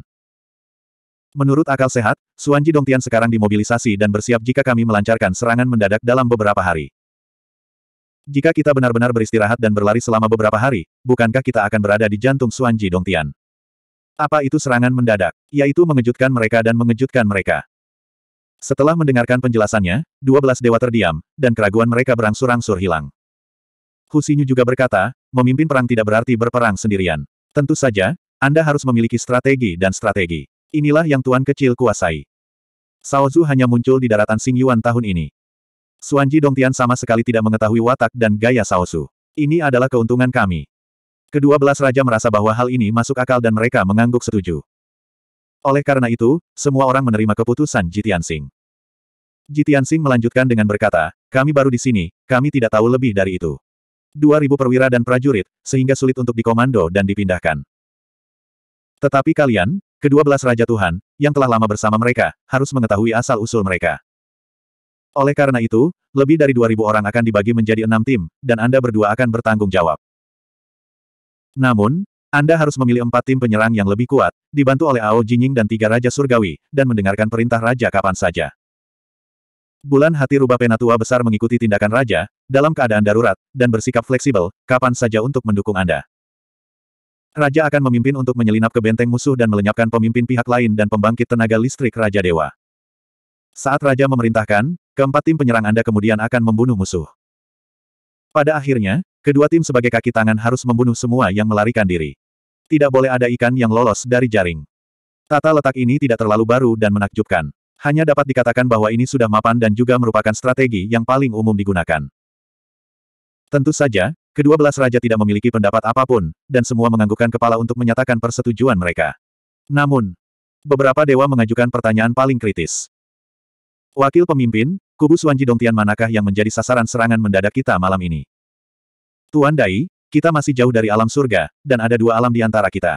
Menurut akal sehat, Suanji Dongtian sekarang dimobilisasi dan bersiap jika kami melancarkan serangan mendadak dalam beberapa hari. Jika kita benar-benar beristirahat dan berlari selama beberapa hari, bukankah kita akan berada di jantung Suanji Dongtian? Apa itu serangan mendadak? Yaitu mengejutkan mereka dan mengejutkan mereka. Setelah mendengarkan penjelasannya, dua belas dewa terdiam, dan keraguan mereka berangsur-angsur hilang. Husinyu juga berkata, memimpin perang tidak berarti berperang sendirian. Tentu saja, Anda harus memiliki strategi dan strategi. Inilah yang Tuan Kecil kuasai. Zhu hanya muncul di daratan Xing tahun ini. Suanji Dongtian sama sekali tidak mengetahui watak dan gaya Saosu. Ini adalah keuntungan kami. Kedua belas raja merasa bahwa hal ini masuk akal dan mereka mengangguk setuju. Oleh karena itu, semua orang menerima keputusan Jitian Sing. Jitian Sing melanjutkan dengan berkata, kami baru di sini, kami tidak tahu lebih dari itu. Dua ribu perwira dan prajurit, sehingga sulit untuk dikomando dan dipindahkan. Tetapi kalian, kedua belas Raja Tuhan, yang telah lama bersama mereka, harus mengetahui asal-usul mereka. Oleh karena itu, lebih dari 2.000 orang akan dibagi menjadi enam tim, dan Anda berdua akan bertanggung jawab. Namun, Anda harus memilih empat tim penyerang yang lebih kuat, dibantu oleh Ao Jinying dan tiga Raja Surgawi, dan mendengarkan perintah Raja kapan saja. Bulan hati rubah penatua besar mengikuti tindakan Raja, dalam keadaan darurat, dan bersikap fleksibel, kapan saja untuk mendukung Anda. Raja akan memimpin untuk menyelinap ke benteng musuh dan melenyapkan pemimpin pihak lain dan pembangkit tenaga listrik Raja Dewa. Saat Raja memerintahkan, Keempat tim penyerang Anda kemudian akan membunuh musuh. Pada akhirnya, kedua tim sebagai kaki tangan harus membunuh semua yang melarikan diri. Tidak boleh ada ikan yang lolos dari jaring. Tata letak ini tidak terlalu baru dan menakjubkan. Hanya dapat dikatakan bahwa ini sudah mapan dan juga merupakan strategi yang paling umum digunakan. Tentu saja, kedua belas raja tidak memiliki pendapat apapun, dan semua menganggukkan kepala untuk menyatakan persetujuan mereka. Namun, beberapa dewa mengajukan pertanyaan paling kritis. Wakil pemimpin, kubu Suanji Dongtian manakah yang menjadi sasaran serangan mendadak kita malam ini? Tuan Dai, kita masih jauh dari alam surga, dan ada dua alam di antara kita.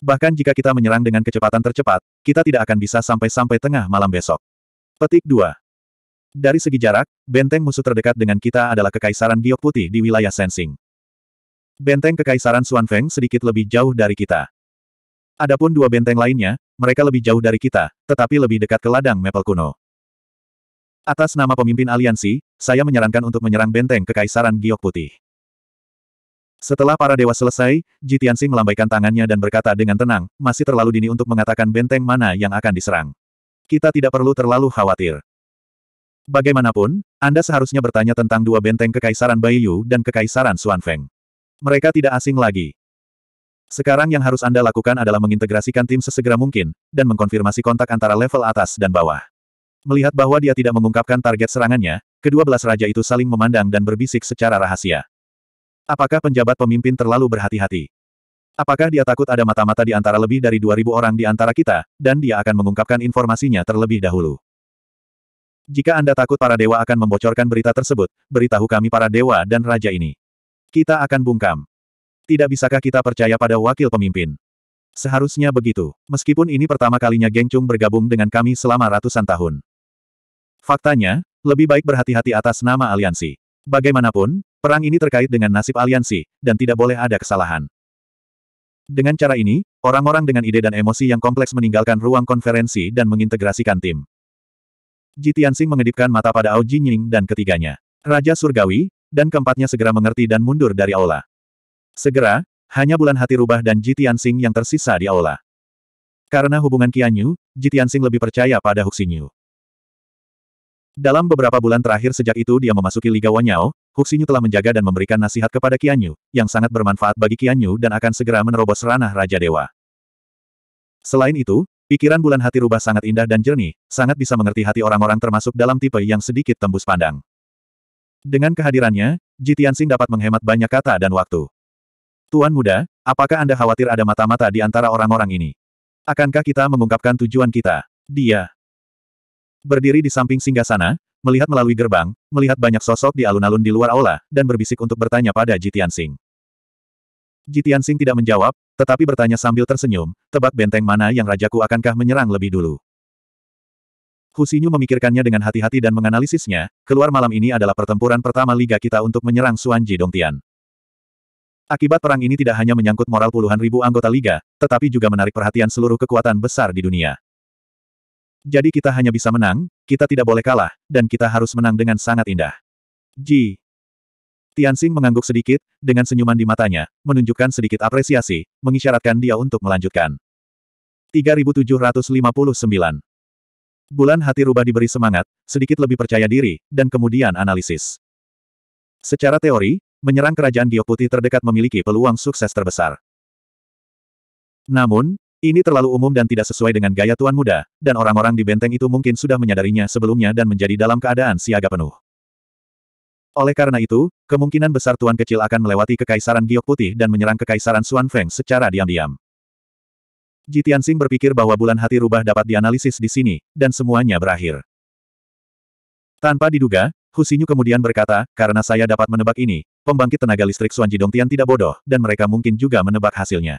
Bahkan jika kita menyerang dengan kecepatan tercepat, kita tidak akan bisa sampai-sampai tengah malam besok. Petik 2. Dari segi jarak, benteng musuh terdekat dengan kita adalah Kekaisaran Giok Putih di wilayah Sensing. Benteng Kekaisaran Xuanfeng sedikit lebih jauh dari kita. Adapun dua benteng lainnya, mereka lebih jauh dari kita, tetapi lebih dekat ke ladang Maple kuno. Atas nama pemimpin aliansi, saya menyarankan untuk menyerang benteng Kekaisaran Giok Putih. Setelah para dewa selesai, Jitiansi melambaikan tangannya dan berkata dengan tenang, masih terlalu dini untuk mengatakan benteng mana yang akan diserang. Kita tidak perlu terlalu khawatir. Bagaimanapun, Anda seharusnya bertanya tentang dua benteng Kekaisaran Baiyu dan Kekaisaran Xuanfeng. Mereka tidak asing lagi. Sekarang yang harus Anda lakukan adalah mengintegrasikan tim sesegera mungkin, dan mengkonfirmasi kontak antara level atas dan bawah. Melihat bahwa dia tidak mengungkapkan target serangannya, kedua belas raja itu saling memandang dan berbisik secara rahasia. Apakah penjabat pemimpin terlalu berhati-hati? Apakah dia takut ada mata-mata di antara lebih dari 2000 orang di antara kita, dan dia akan mengungkapkan informasinya terlebih dahulu? Jika Anda takut para dewa akan membocorkan berita tersebut, beritahu kami para dewa dan raja ini. Kita akan bungkam. Tidak bisakah kita percaya pada wakil pemimpin? Seharusnya begitu. Meskipun ini pertama kalinya Geng Chung bergabung dengan kami selama ratusan tahun. Faktanya, lebih baik berhati-hati atas nama aliansi. Bagaimanapun, perang ini terkait dengan nasib aliansi, dan tidak boleh ada kesalahan. Dengan cara ini, orang-orang dengan ide dan emosi yang kompleks meninggalkan ruang konferensi dan mengintegrasikan tim. Ji Tianxing mengedipkan mata pada Ao Jinying dan ketiganya. Raja Surgawi, dan keempatnya segera mengerti dan mundur dari aula. Segera, hanya bulan hati rubah dan Ji Tianxing yang tersisa di aula. Karena hubungan Qianyu, Ji Tianxing lebih percaya pada Huxinyu. Dalam beberapa bulan terakhir sejak itu dia memasuki Liga Wanyao, Huxinyu telah menjaga dan memberikan nasihat kepada Qianyu, yang sangat bermanfaat bagi Qianyu dan akan segera menerobos ranah Raja Dewa. Selain itu, pikiran bulan hati rubah sangat indah dan jernih, sangat bisa mengerti hati orang-orang termasuk dalam tipe yang sedikit tembus pandang. Dengan kehadirannya, Ji Tianxing dapat menghemat banyak kata dan waktu. Tuan muda, apakah Anda khawatir ada mata-mata di antara orang-orang ini? Akankah kita mengungkapkan tujuan kita? Dia berdiri di samping singgasana, melihat melalui gerbang, melihat banyak sosok di alun-alun di luar aula, dan berbisik untuk bertanya pada Jitian Sing. Jitian Sing tidak menjawab, tetapi bertanya sambil tersenyum, tebak benteng mana yang rajaku akankah menyerang lebih dulu. Husinyu memikirkannya dengan hati-hati dan menganalisisnya, keluar malam ini adalah pertempuran pertama liga kita untuk menyerang Suanji Dongtian. Akibat perang ini tidak hanya menyangkut moral puluhan ribu anggota Liga, tetapi juga menarik perhatian seluruh kekuatan besar di dunia. Jadi kita hanya bisa menang, kita tidak boleh kalah, dan kita harus menang dengan sangat indah. Ji. Tianxing mengangguk sedikit, dengan senyuman di matanya, menunjukkan sedikit apresiasi, mengisyaratkan dia untuk melanjutkan. 3759 Bulan hati rubah diberi semangat, sedikit lebih percaya diri, dan kemudian analisis. Secara teori, menyerang kerajaan giok putih terdekat memiliki peluang sukses terbesar. Namun, ini terlalu umum dan tidak sesuai dengan gaya tuan muda, dan orang-orang di benteng itu mungkin sudah menyadarinya sebelumnya dan menjadi dalam keadaan siaga penuh. Oleh karena itu, kemungkinan besar tuan kecil akan melewati kekaisaran giok putih dan menyerang kekaisaran Xuan Feng secara diam-diam. Ji Tianxing berpikir bahwa bulan hati rubah dapat dianalisis di sini, dan semuanya berakhir. Tanpa diduga, Husinyu kemudian berkata, karena saya dapat menebak ini, pembangkit tenaga listrik Suan Jidongtian tidak bodoh, dan mereka mungkin juga menebak hasilnya.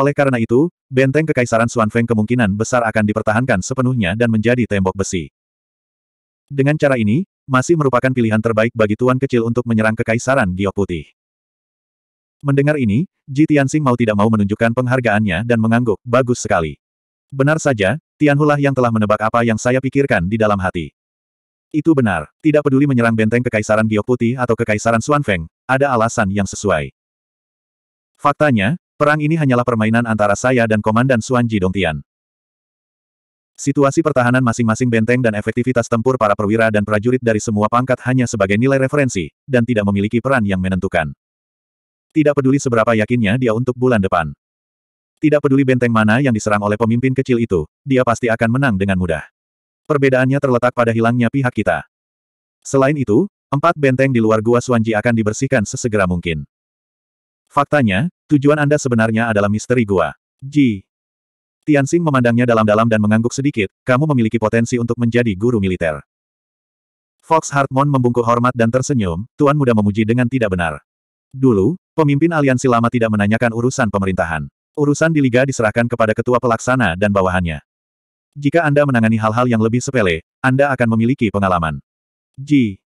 Oleh karena itu, benteng kekaisaran Suan Feng kemungkinan besar akan dipertahankan sepenuhnya dan menjadi tembok besi. Dengan cara ini, masih merupakan pilihan terbaik bagi tuan kecil untuk menyerang kekaisaran giok putih. Mendengar ini, Ji Tianxing mau tidak mau menunjukkan penghargaannya dan mengangguk, bagus sekali. Benar saja, Tianhulah yang telah menebak apa yang saya pikirkan di dalam hati. Itu benar, tidak peduli menyerang benteng Kekaisaran Giok Putih atau Kekaisaran Xuanfeng, ada alasan yang sesuai. Faktanya, perang ini hanyalah permainan antara saya dan Komandan Xuan Jidongtian. Situasi pertahanan masing-masing benteng dan efektivitas tempur para perwira dan prajurit dari semua pangkat hanya sebagai nilai referensi, dan tidak memiliki peran yang menentukan. Tidak peduli seberapa yakinnya dia untuk bulan depan. Tidak peduli benteng mana yang diserang oleh pemimpin kecil itu, dia pasti akan menang dengan mudah. Perbedaannya terletak pada hilangnya pihak kita. Selain itu, empat benteng di luar Gua Suanji akan dibersihkan sesegera mungkin. Faktanya, tujuan Anda sebenarnya adalah misteri Gua. Ji. Tianxing memandangnya dalam-dalam dan mengangguk sedikit, kamu memiliki potensi untuk menjadi guru militer. Fox Hartmon membungkuk hormat dan tersenyum, Tuan Muda memuji dengan tidak benar. Dulu, pemimpin aliansi lama tidak menanyakan urusan pemerintahan. Urusan di Liga diserahkan kepada ketua pelaksana dan bawahannya. Jika Anda menangani hal-hal yang lebih sepele, Anda akan memiliki pengalaman. Ji.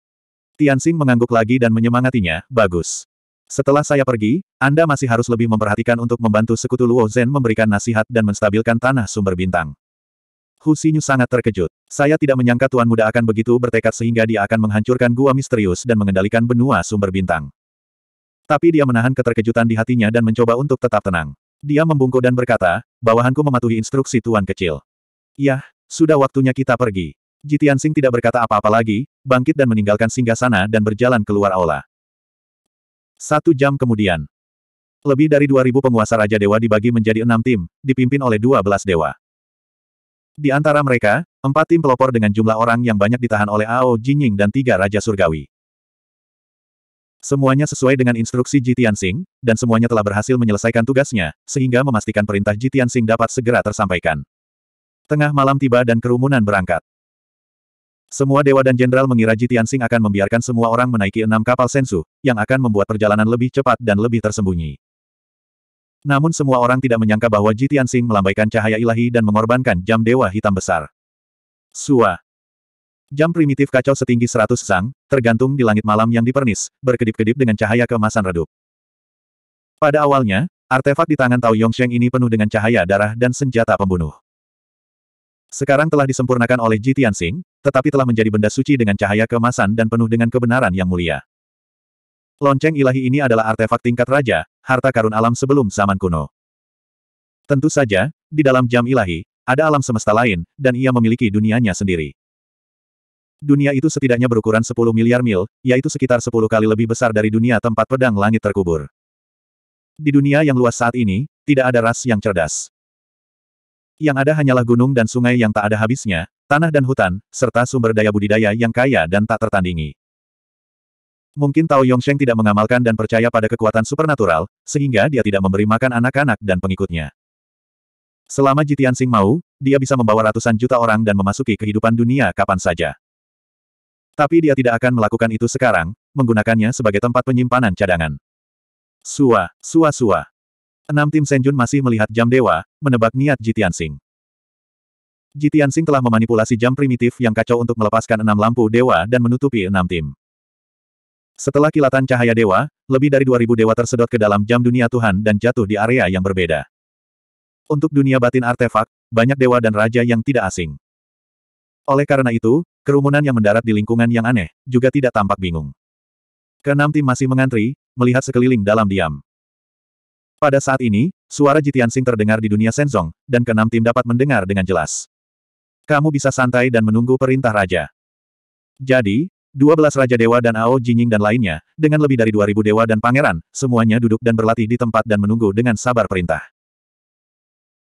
Tianxing mengangguk lagi dan menyemangatinya, bagus. Setelah saya pergi, Anda masih harus lebih memperhatikan untuk membantu sekutu Luo Zhen memberikan nasihat dan menstabilkan tanah sumber bintang. Hu Xinyu sangat terkejut. Saya tidak menyangka Tuan Muda akan begitu bertekad sehingga dia akan menghancurkan gua misterius dan mengendalikan benua sumber bintang. Tapi dia menahan keterkejutan di hatinya dan mencoba untuk tetap tenang. Dia membungkuk dan berkata, bawahanku mematuhi instruksi Tuan kecil. Yah, sudah waktunya kita pergi. Jitian Sing tidak berkata apa-apa lagi, bangkit dan meninggalkan singgasana dan berjalan keluar aula. Satu jam kemudian. Lebih dari 2.000 penguasa Raja Dewa dibagi menjadi enam tim, dipimpin oleh 12 dewa. Di antara mereka, empat tim pelopor dengan jumlah orang yang banyak ditahan oleh Ao Jinying dan tiga Raja Surgawi. Semuanya sesuai dengan instruksi Jitian Sing, dan semuanya telah berhasil menyelesaikan tugasnya, sehingga memastikan perintah Jitian Sing dapat segera tersampaikan. Tengah malam tiba dan kerumunan berangkat. Semua dewa dan jenderal mengira Jitiansing akan membiarkan semua orang menaiki enam kapal sensu, yang akan membuat perjalanan lebih cepat dan lebih tersembunyi. Namun semua orang tidak menyangka bahwa Jitiansing melambaikan cahaya ilahi dan mengorbankan jam dewa hitam besar. Sua. Jam primitif kacau setinggi seratus sang, tergantung di langit malam yang dipernis, berkedip-kedip dengan cahaya kemasan redup. Pada awalnya, artefak di tangan Tao Yongsheng ini penuh dengan cahaya darah dan senjata pembunuh. Sekarang telah disempurnakan oleh Ji Tianxing, tetapi telah menjadi benda suci dengan cahaya kemasan dan penuh dengan kebenaran yang mulia. Lonceng ilahi ini adalah artefak tingkat raja, harta karun alam sebelum zaman kuno. Tentu saja, di dalam jam ilahi, ada alam semesta lain, dan ia memiliki dunianya sendiri. Dunia itu setidaknya berukuran 10 miliar mil, yaitu sekitar 10 kali lebih besar dari dunia tempat pedang langit terkubur. Di dunia yang luas saat ini, tidak ada ras yang cerdas. Yang ada hanyalah gunung dan sungai yang tak ada habisnya, tanah dan hutan, serta sumber daya budidaya yang kaya dan tak tertandingi. Mungkin Tao Yongsheng tidak mengamalkan dan percaya pada kekuatan supernatural, sehingga dia tidak memberi makan anak-anak dan pengikutnya. Selama Jitian Sing mau, dia bisa membawa ratusan juta orang dan memasuki kehidupan dunia kapan saja. Tapi dia tidak akan melakukan itu sekarang, menggunakannya sebagai tempat penyimpanan cadangan. Sua, sua sua. Enam tim Senjun masih melihat jam dewa, menebak niat Jitian Sing. Jitian Sing telah memanipulasi jam primitif yang kacau untuk melepaskan enam lampu dewa dan menutupi enam tim. Setelah kilatan cahaya dewa, lebih dari 2000 dewa tersedot ke dalam jam dunia Tuhan dan jatuh di area yang berbeda. Untuk dunia batin artefak, banyak dewa dan raja yang tidak asing. Oleh karena itu, kerumunan yang mendarat di lingkungan yang aneh, juga tidak tampak bingung. Keenam tim masih mengantri, melihat sekeliling dalam diam. Pada saat ini, suara Jitian Sing terdengar di dunia Senzong, dan keenam tim dapat mendengar dengan jelas. Kamu bisa santai dan menunggu perintah raja. Jadi, 12 raja dewa dan Ao Jinying dan lainnya, dengan lebih dari 2000 dewa dan pangeran, semuanya duduk dan berlatih di tempat dan menunggu dengan sabar perintah.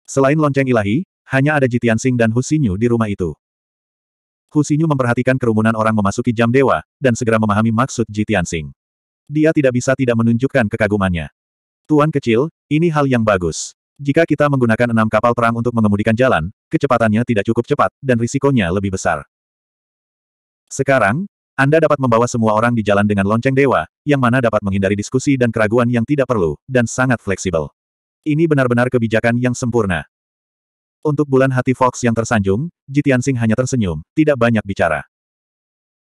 Selain lonceng ilahi, hanya ada Jitian Sing dan Husinyu di rumah itu. Husinyu memperhatikan kerumunan orang memasuki jam dewa, dan segera memahami maksud Jitian Sing. Dia tidak bisa tidak menunjukkan kekagumannya. Tuan kecil, ini hal yang bagus. Jika kita menggunakan enam kapal perang untuk mengemudikan jalan, kecepatannya tidak cukup cepat, dan risikonya lebih besar. Sekarang, Anda dapat membawa semua orang di jalan dengan lonceng dewa, yang mana dapat menghindari diskusi dan keraguan yang tidak perlu, dan sangat fleksibel. Ini benar-benar kebijakan yang sempurna. Untuk bulan hati Fox yang tersanjung, Jitian hanya tersenyum, tidak banyak bicara.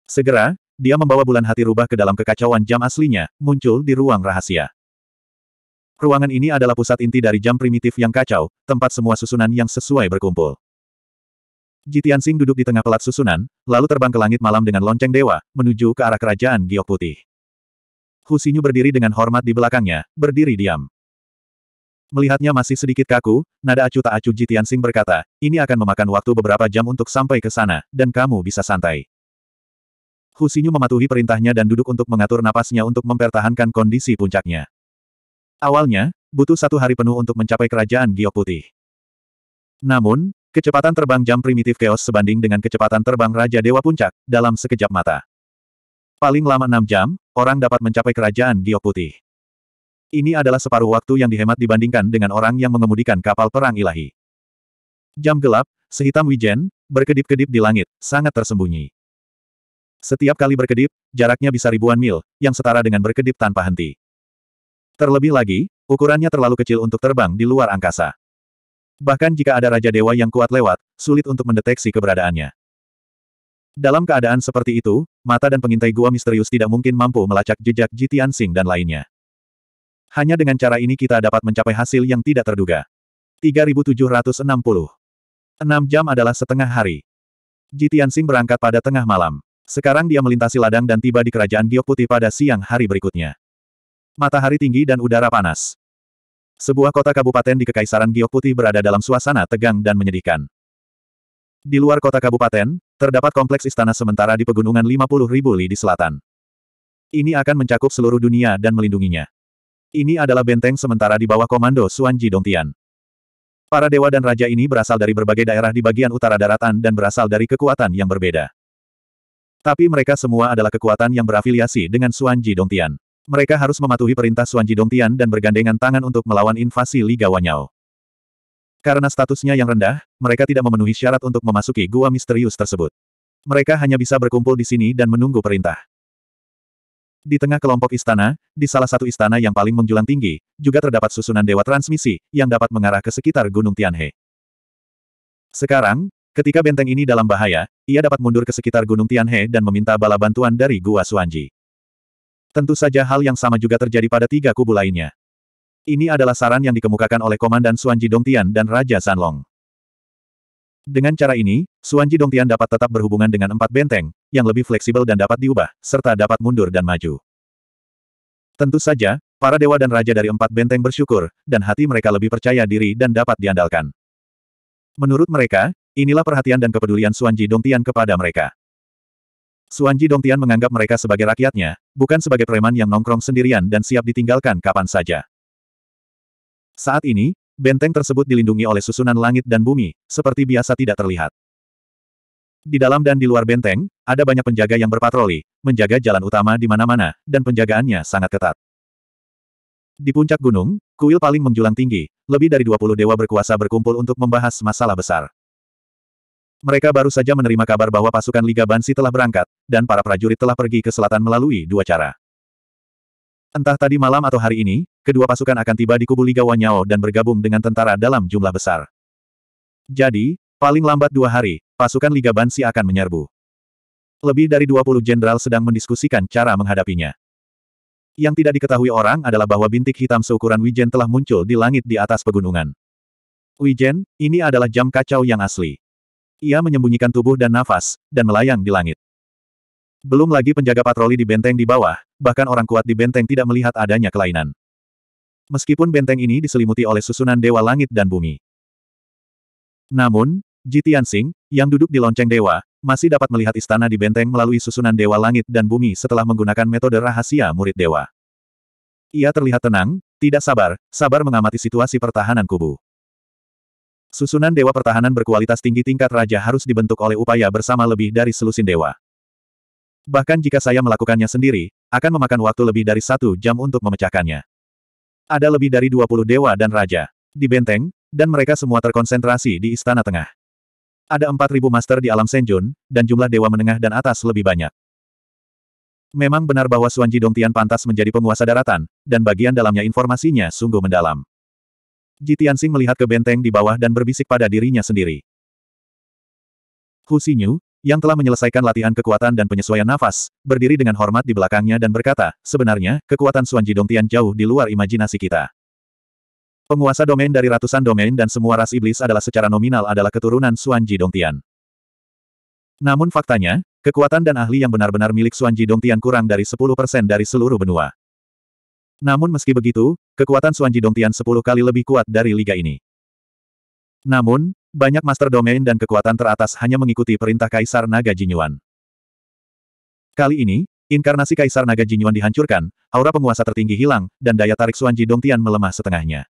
Segera, dia membawa bulan hati rubah ke dalam kekacauan jam aslinya, muncul di ruang rahasia. Ruangan ini adalah pusat inti dari jam primitif yang kacau, tempat semua susunan yang sesuai berkumpul. Jitian Jitiansing duduk di tengah pelat susunan, lalu terbang ke langit malam dengan lonceng dewa, menuju ke arah kerajaan giok putih. Husinyu berdiri dengan hormat di belakangnya, berdiri diam. Melihatnya masih sedikit kaku, nada acuh tak acuh Jitian Sing berkata, ini akan memakan waktu beberapa jam untuk sampai ke sana, dan kamu bisa santai. Husinyu mematuhi perintahnya dan duduk untuk mengatur napasnya untuk mempertahankan kondisi puncaknya. Awalnya, butuh satu hari penuh untuk mencapai kerajaan giok putih. Namun, kecepatan terbang jam primitif keos sebanding dengan kecepatan terbang Raja Dewa Puncak, dalam sekejap mata. Paling lama enam jam, orang dapat mencapai kerajaan giok putih. Ini adalah separuh waktu yang dihemat dibandingkan dengan orang yang mengemudikan kapal perang ilahi. Jam gelap, sehitam wijen, berkedip-kedip di langit, sangat tersembunyi. Setiap kali berkedip, jaraknya bisa ribuan mil, yang setara dengan berkedip tanpa henti. Terlebih lagi, ukurannya terlalu kecil untuk terbang di luar angkasa. Bahkan jika ada Raja Dewa yang kuat lewat, sulit untuk mendeteksi keberadaannya. Dalam keadaan seperti itu, mata dan pengintai gua misterius tidak mungkin mampu melacak jejak Jitian Sing dan lainnya. Hanya dengan cara ini kita dapat mencapai hasil yang tidak terduga. 3760. 6 jam adalah setengah hari. Jitian Sing berangkat pada tengah malam. Sekarang dia melintasi ladang dan tiba di kerajaan Giok Putih pada siang hari berikutnya. Matahari tinggi dan udara panas. Sebuah kota kabupaten di Kekaisaran Giok Putih berada dalam suasana tegang dan menyedihkan. Di luar kota kabupaten, terdapat kompleks istana sementara di pegunungan ribu li di selatan. Ini akan mencakup seluruh dunia dan melindunginya. Ini adalah benteng sementara di bawah komando Suanji Dongtian. Para dewa dan raja ini berasal dari berbagai daerah di bagian utara daratan dan berasal dari kekuatan yang berbeda. Tapi mereka semua adalah kekuatan yang berafiliasi dengan Suanji Dongtian mereka harus mematuhi perintah Suan Jidong Tian dan bergandengan tangan untuk melawan invasi Liga Wanyao. Karena statusnya yang rendah, mereka tidak memenuhi syarat untuk memasuki gua misterius tersebut. Mereka hanya bisa berkumpul di sini dan menunggu perintah. Di tengah kelompok istana, di salah satu istana yang paling menjulang tinggi, juga terdapat susunan dewa transmisi, yang dapat mengarah ke sekitar Gunung Tianhe. Sekarang, ketika benteng ini dalam bahaya, ia dapat mundur ke sekitar Gunung Tianhe dan meminta bala bantuan dari Gua Suanji. Tentu saja hal yang sama juga terjadi pada tiga kubu lainnya. Ini adalah saran yang dikemukakan oleh Komandan Suanji Dongtian dan Raja Sanlong. Dengan cara ini, Suanji Dongtian dapat tetap berhubungan dengan empat benteng, yang lebih fleksibel dan dapat diubah, serta dapat mundur dan maju. Tentu saja, para dewa dan raja dari empat benteng bersyukur, dan hati mereka lebih percaya diri dan dapat diandalkan. Menurut mereka, inilah perhatian dan kepedulian Suanji Dongtian kepada mereka. Suanji Dongtian menganggap mereka sebagai rakyatnya, bukan sebagai preman yang nongkrong sendirian dan siap ditinggalkan kapan saja. Saat ini, benteng tersebut dilindungi oleh susunan langit dan bumi, seperti biasa tidak terlihat. Di dalam dan di luar benteng, ada banyak penjaga yang berpatroli, menjaga jalan utama di mana-mana, dan penjagaannya sangat ketat. Di puncak gunung, kuil paling menjulang tinggi, lebih dari 20 dewa berkuasa berkumpul untuk membahas masalah besar. Mereka baru saja menerima kabar bahwa pasukan Liga Bansi telah berangkat, dan para prajurit telah pergi ke selatan melalui dua cara. Entah tadi malam atau hari ini, kedua pasukan akan tiba di kubu Liga Wanyao dan bergabung dengan tentara dalam jumlah besar. Jadi, paling lambat dua hari, pasukan Liga Bansi akan menyerbu. Lebih dari 20 jenderal sedang mendiskusikan cara menghadapinya. Yang tidak diketahui orang adalah bahwa bintik hitam seukuran Wijen telah muncul di langit di atas pegunungan. Wijen, ini adalah jam kacau yang asli. Ia menyembunyikan tubuh dan nafas, dan melayang di langit. Belum lagi penjaga patroli di benteng di bawah, bahkan orang kuat di benteng tidak melihat adanya kelainan. Meskipun benteng ini diselimuti oleh susunan dewa langit dan bumi. Namun, Jitian Tianxing, yang duduk di lonceng dewa, masih dapat melihat istana di benteng melalui susunan dewa langit dan bumi setelah menggunakan metode rahasia murid dewa. Ia terlihat tenang, tidak sabar, sabar mengamati situasi pertahanan kubu. Susunan dewa pertahanan berkualitas tinggi tingkat raja harus dibentuk oleh upaya bersama lebih dari selusin dewa. Bahkan jika saya melakukannya sendiri, akan memakan waktu lebih dari satu jam untuk memecahkannya. Ada lebih dari 20 dewa dan raja di benteng, dan mereka semua terkonsentrasi di istana tengah. Ada 4.000 master di alam Senjun, dan jumlah dewa menengah dan atas lebih banyak. Memang benar bahwa Suanji Dongtian pantas menjadi penguasa daratan, dan bagian dalamnya informasinya sungguh mendalam. Ji Tianxing melihat ke benteng di bawah dan berbisik pada dirinya sendiri. Hu Xinyu, yang telah menyelesaikan latihan kekuatan dan penyesuaian nafas, berdiri dengan hormat di belakangnya dan berkata, sebenarnya, kekuatan Suan Jidong Tian jauh di luar imajinasi kita. Penguasa domain dari ratusan domain dan semua ras iblis adalah secara nominal adalah keturunan Suan Jidong Tian. Namun faktanya, kekuatan dan ahli yang benar-benar milik Suan Jidong Tian kurang dari 10% dari seluruh benua. Namun meski begitu, kekuatan Suan Jidong Tian 10 kali lebih kuat dari liga ini. Namun, banyak master domain dan kekuatan teratas hanya mengikuti perintah Kaisar Naga Jinyuan. Kali ini, inkarnasi Kaisar Naga Jinyuan dihancurkan, aura penguasa tertinggi hilang, dan daya tarik Suan Jidong melemah setengahnya.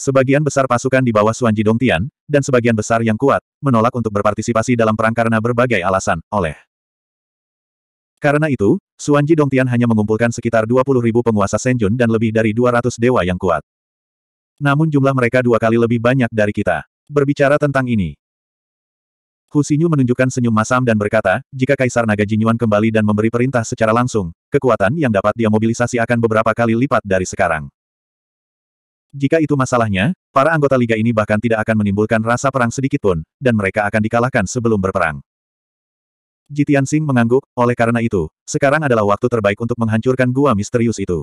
Sebagian besar pasukan di bawah Suan Jidong dan sebagian besar yang kuat, menolak untuk berpartisipasi dalam perang karena berbagai alasan, oleh. Karena itu, Suan Ji Dongtian hanya mengumpulkan sekitar 20 ribu penguasa Senjun dan lebih dari 200 dewa yang kuat. Namun jumlah mereka dua kali lebih banyak dari kita. Berbicara tentang ini. Husinyu menunjukkan senyum masam dan berkata, jika Kaisar Naga Jinyuan kembali dan memberi perintah secara langsung, kekuatan yang dapat dia mobilisasi akan beberapa kali lipat dari sekarang. Jika itu masalahnya, para anggota Liga ini bahkan tidak akan menimbulkan rasa perang sedikitpun, dan mereka akan dikalahkan sebelum berperang. Jitian Sing mengangguk, oleh karena itu, sekarang adalah waktu terbaik untuk menghancurkan gua misterius itu.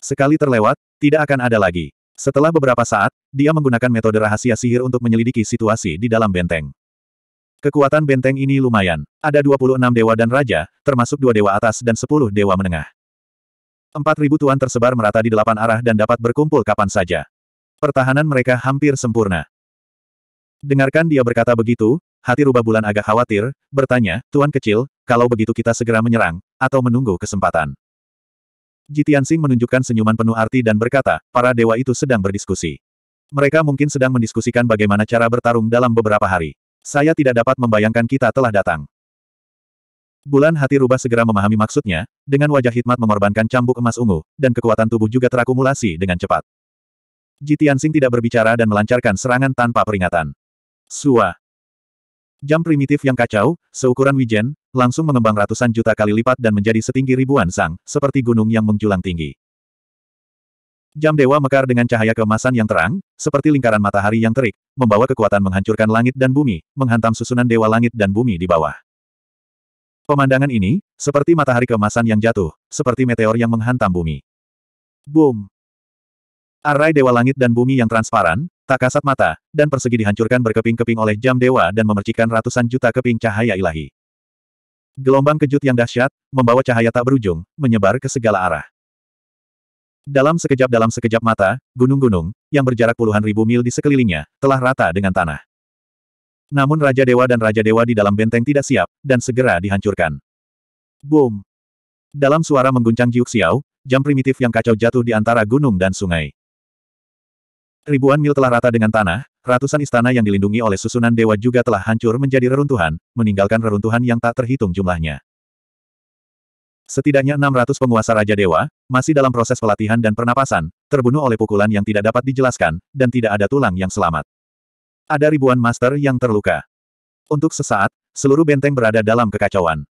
Sekali terlewat, tidak akan ada lagi. Setelah beberapa saat, dia menggunakan metode rahasia sihir untuk menyelidiki situasi di dalam benteng. Kekuatan benteng ini lumayan. Ada 26 dewa dan raja, termasuk dua dewa atas dan 10 dewa menengah. 4.000 tuan tersebar merata di delapan arah dan dapat berkumpul kapan saja. Pertahanan mereka hampir sempurna. Dengarkan dia berkata begitu, Hati rubah bulan agak khawatir, bertanya, Tuan kecil, kalau begitu kita segera menyerang, atau menunggu kesempatan. Jitian Sing menunjukkan senyuman penuh arti dan berkata, para dewa itu sedang berdiskusi. Mereka mungkin sedang mendiskusikan bagaimana cara bertarung dalam beberapa hari. Saya tidak dapat membayangkan kita telah datang. Bulan hati rubah segera memahami maksudnya, dengan wajah hikmat mengorbankan cambuk emas ungu, dan kekuatan tubuh juga terakumulasi dengan cepat. Jitian Sing tidak berbicara dan melancarkan serangan tanpa peringatan. Suah. Jam primitif yang kacau, seukuran wijen, langsung mengembang ratusan juta kali lipat dan menjadi setinggi ribuan sang, seperti gunung yang menjulang tinggi. Jam dewa mekar dengan cahaya kemasan yang terang, seperti lingkaran matahari yang terik, membawa kekuatan menghancurkan langit dan bumi, menghantam susunan dewa langit dan bumi di bawah. Pemandangan ini, seperti matahari kemasan yang jatuh, seperti meteor yang menghantam bumi. Boom! Array dewa langit dan bumi yang transparan, tak kasat mata, dan persegi dihancurkan berkeping-keping oleh jam dewa dan memercikan ratusan juta keping cahaya ilahi. Gelombang kejut yang dahsyat, membawa cahaya tak berujung, menyebar ke segala arah. Dalam sekejap dalam sekejap mata, gunung-gunung, yang berjarak puluhan ribu mil di sekelilingnya, telah rata dengan tanah. Namun Raja Dewa dan Raja Dewa di dalam benteng tidak siap, dan segera dihancurkan. Boom! Dalam suara mengguncang Jiuk Xiao, jam primitif yang kacau jatuh di antara gunung dan sungai. Ribuan mil telah rata dengan tanah, ratusan istana yang dilindungi oleh susunan dewa juga telah hancur menjadi reruntuhan, meninggalkan reruntuhan yang tak terhitung jumlahnya. Setidaknya 600 penguasa Raja Dewa, masih dalam proses pelatihan dan pernapasan, terbunuh oleh pukulan yang tidak dapat dijelaskan, dan tidak ada tulang yang selamat. Ada ribuan master yang terluka. Untuk sesaat, seluruh benteng berada dalam kekacauan.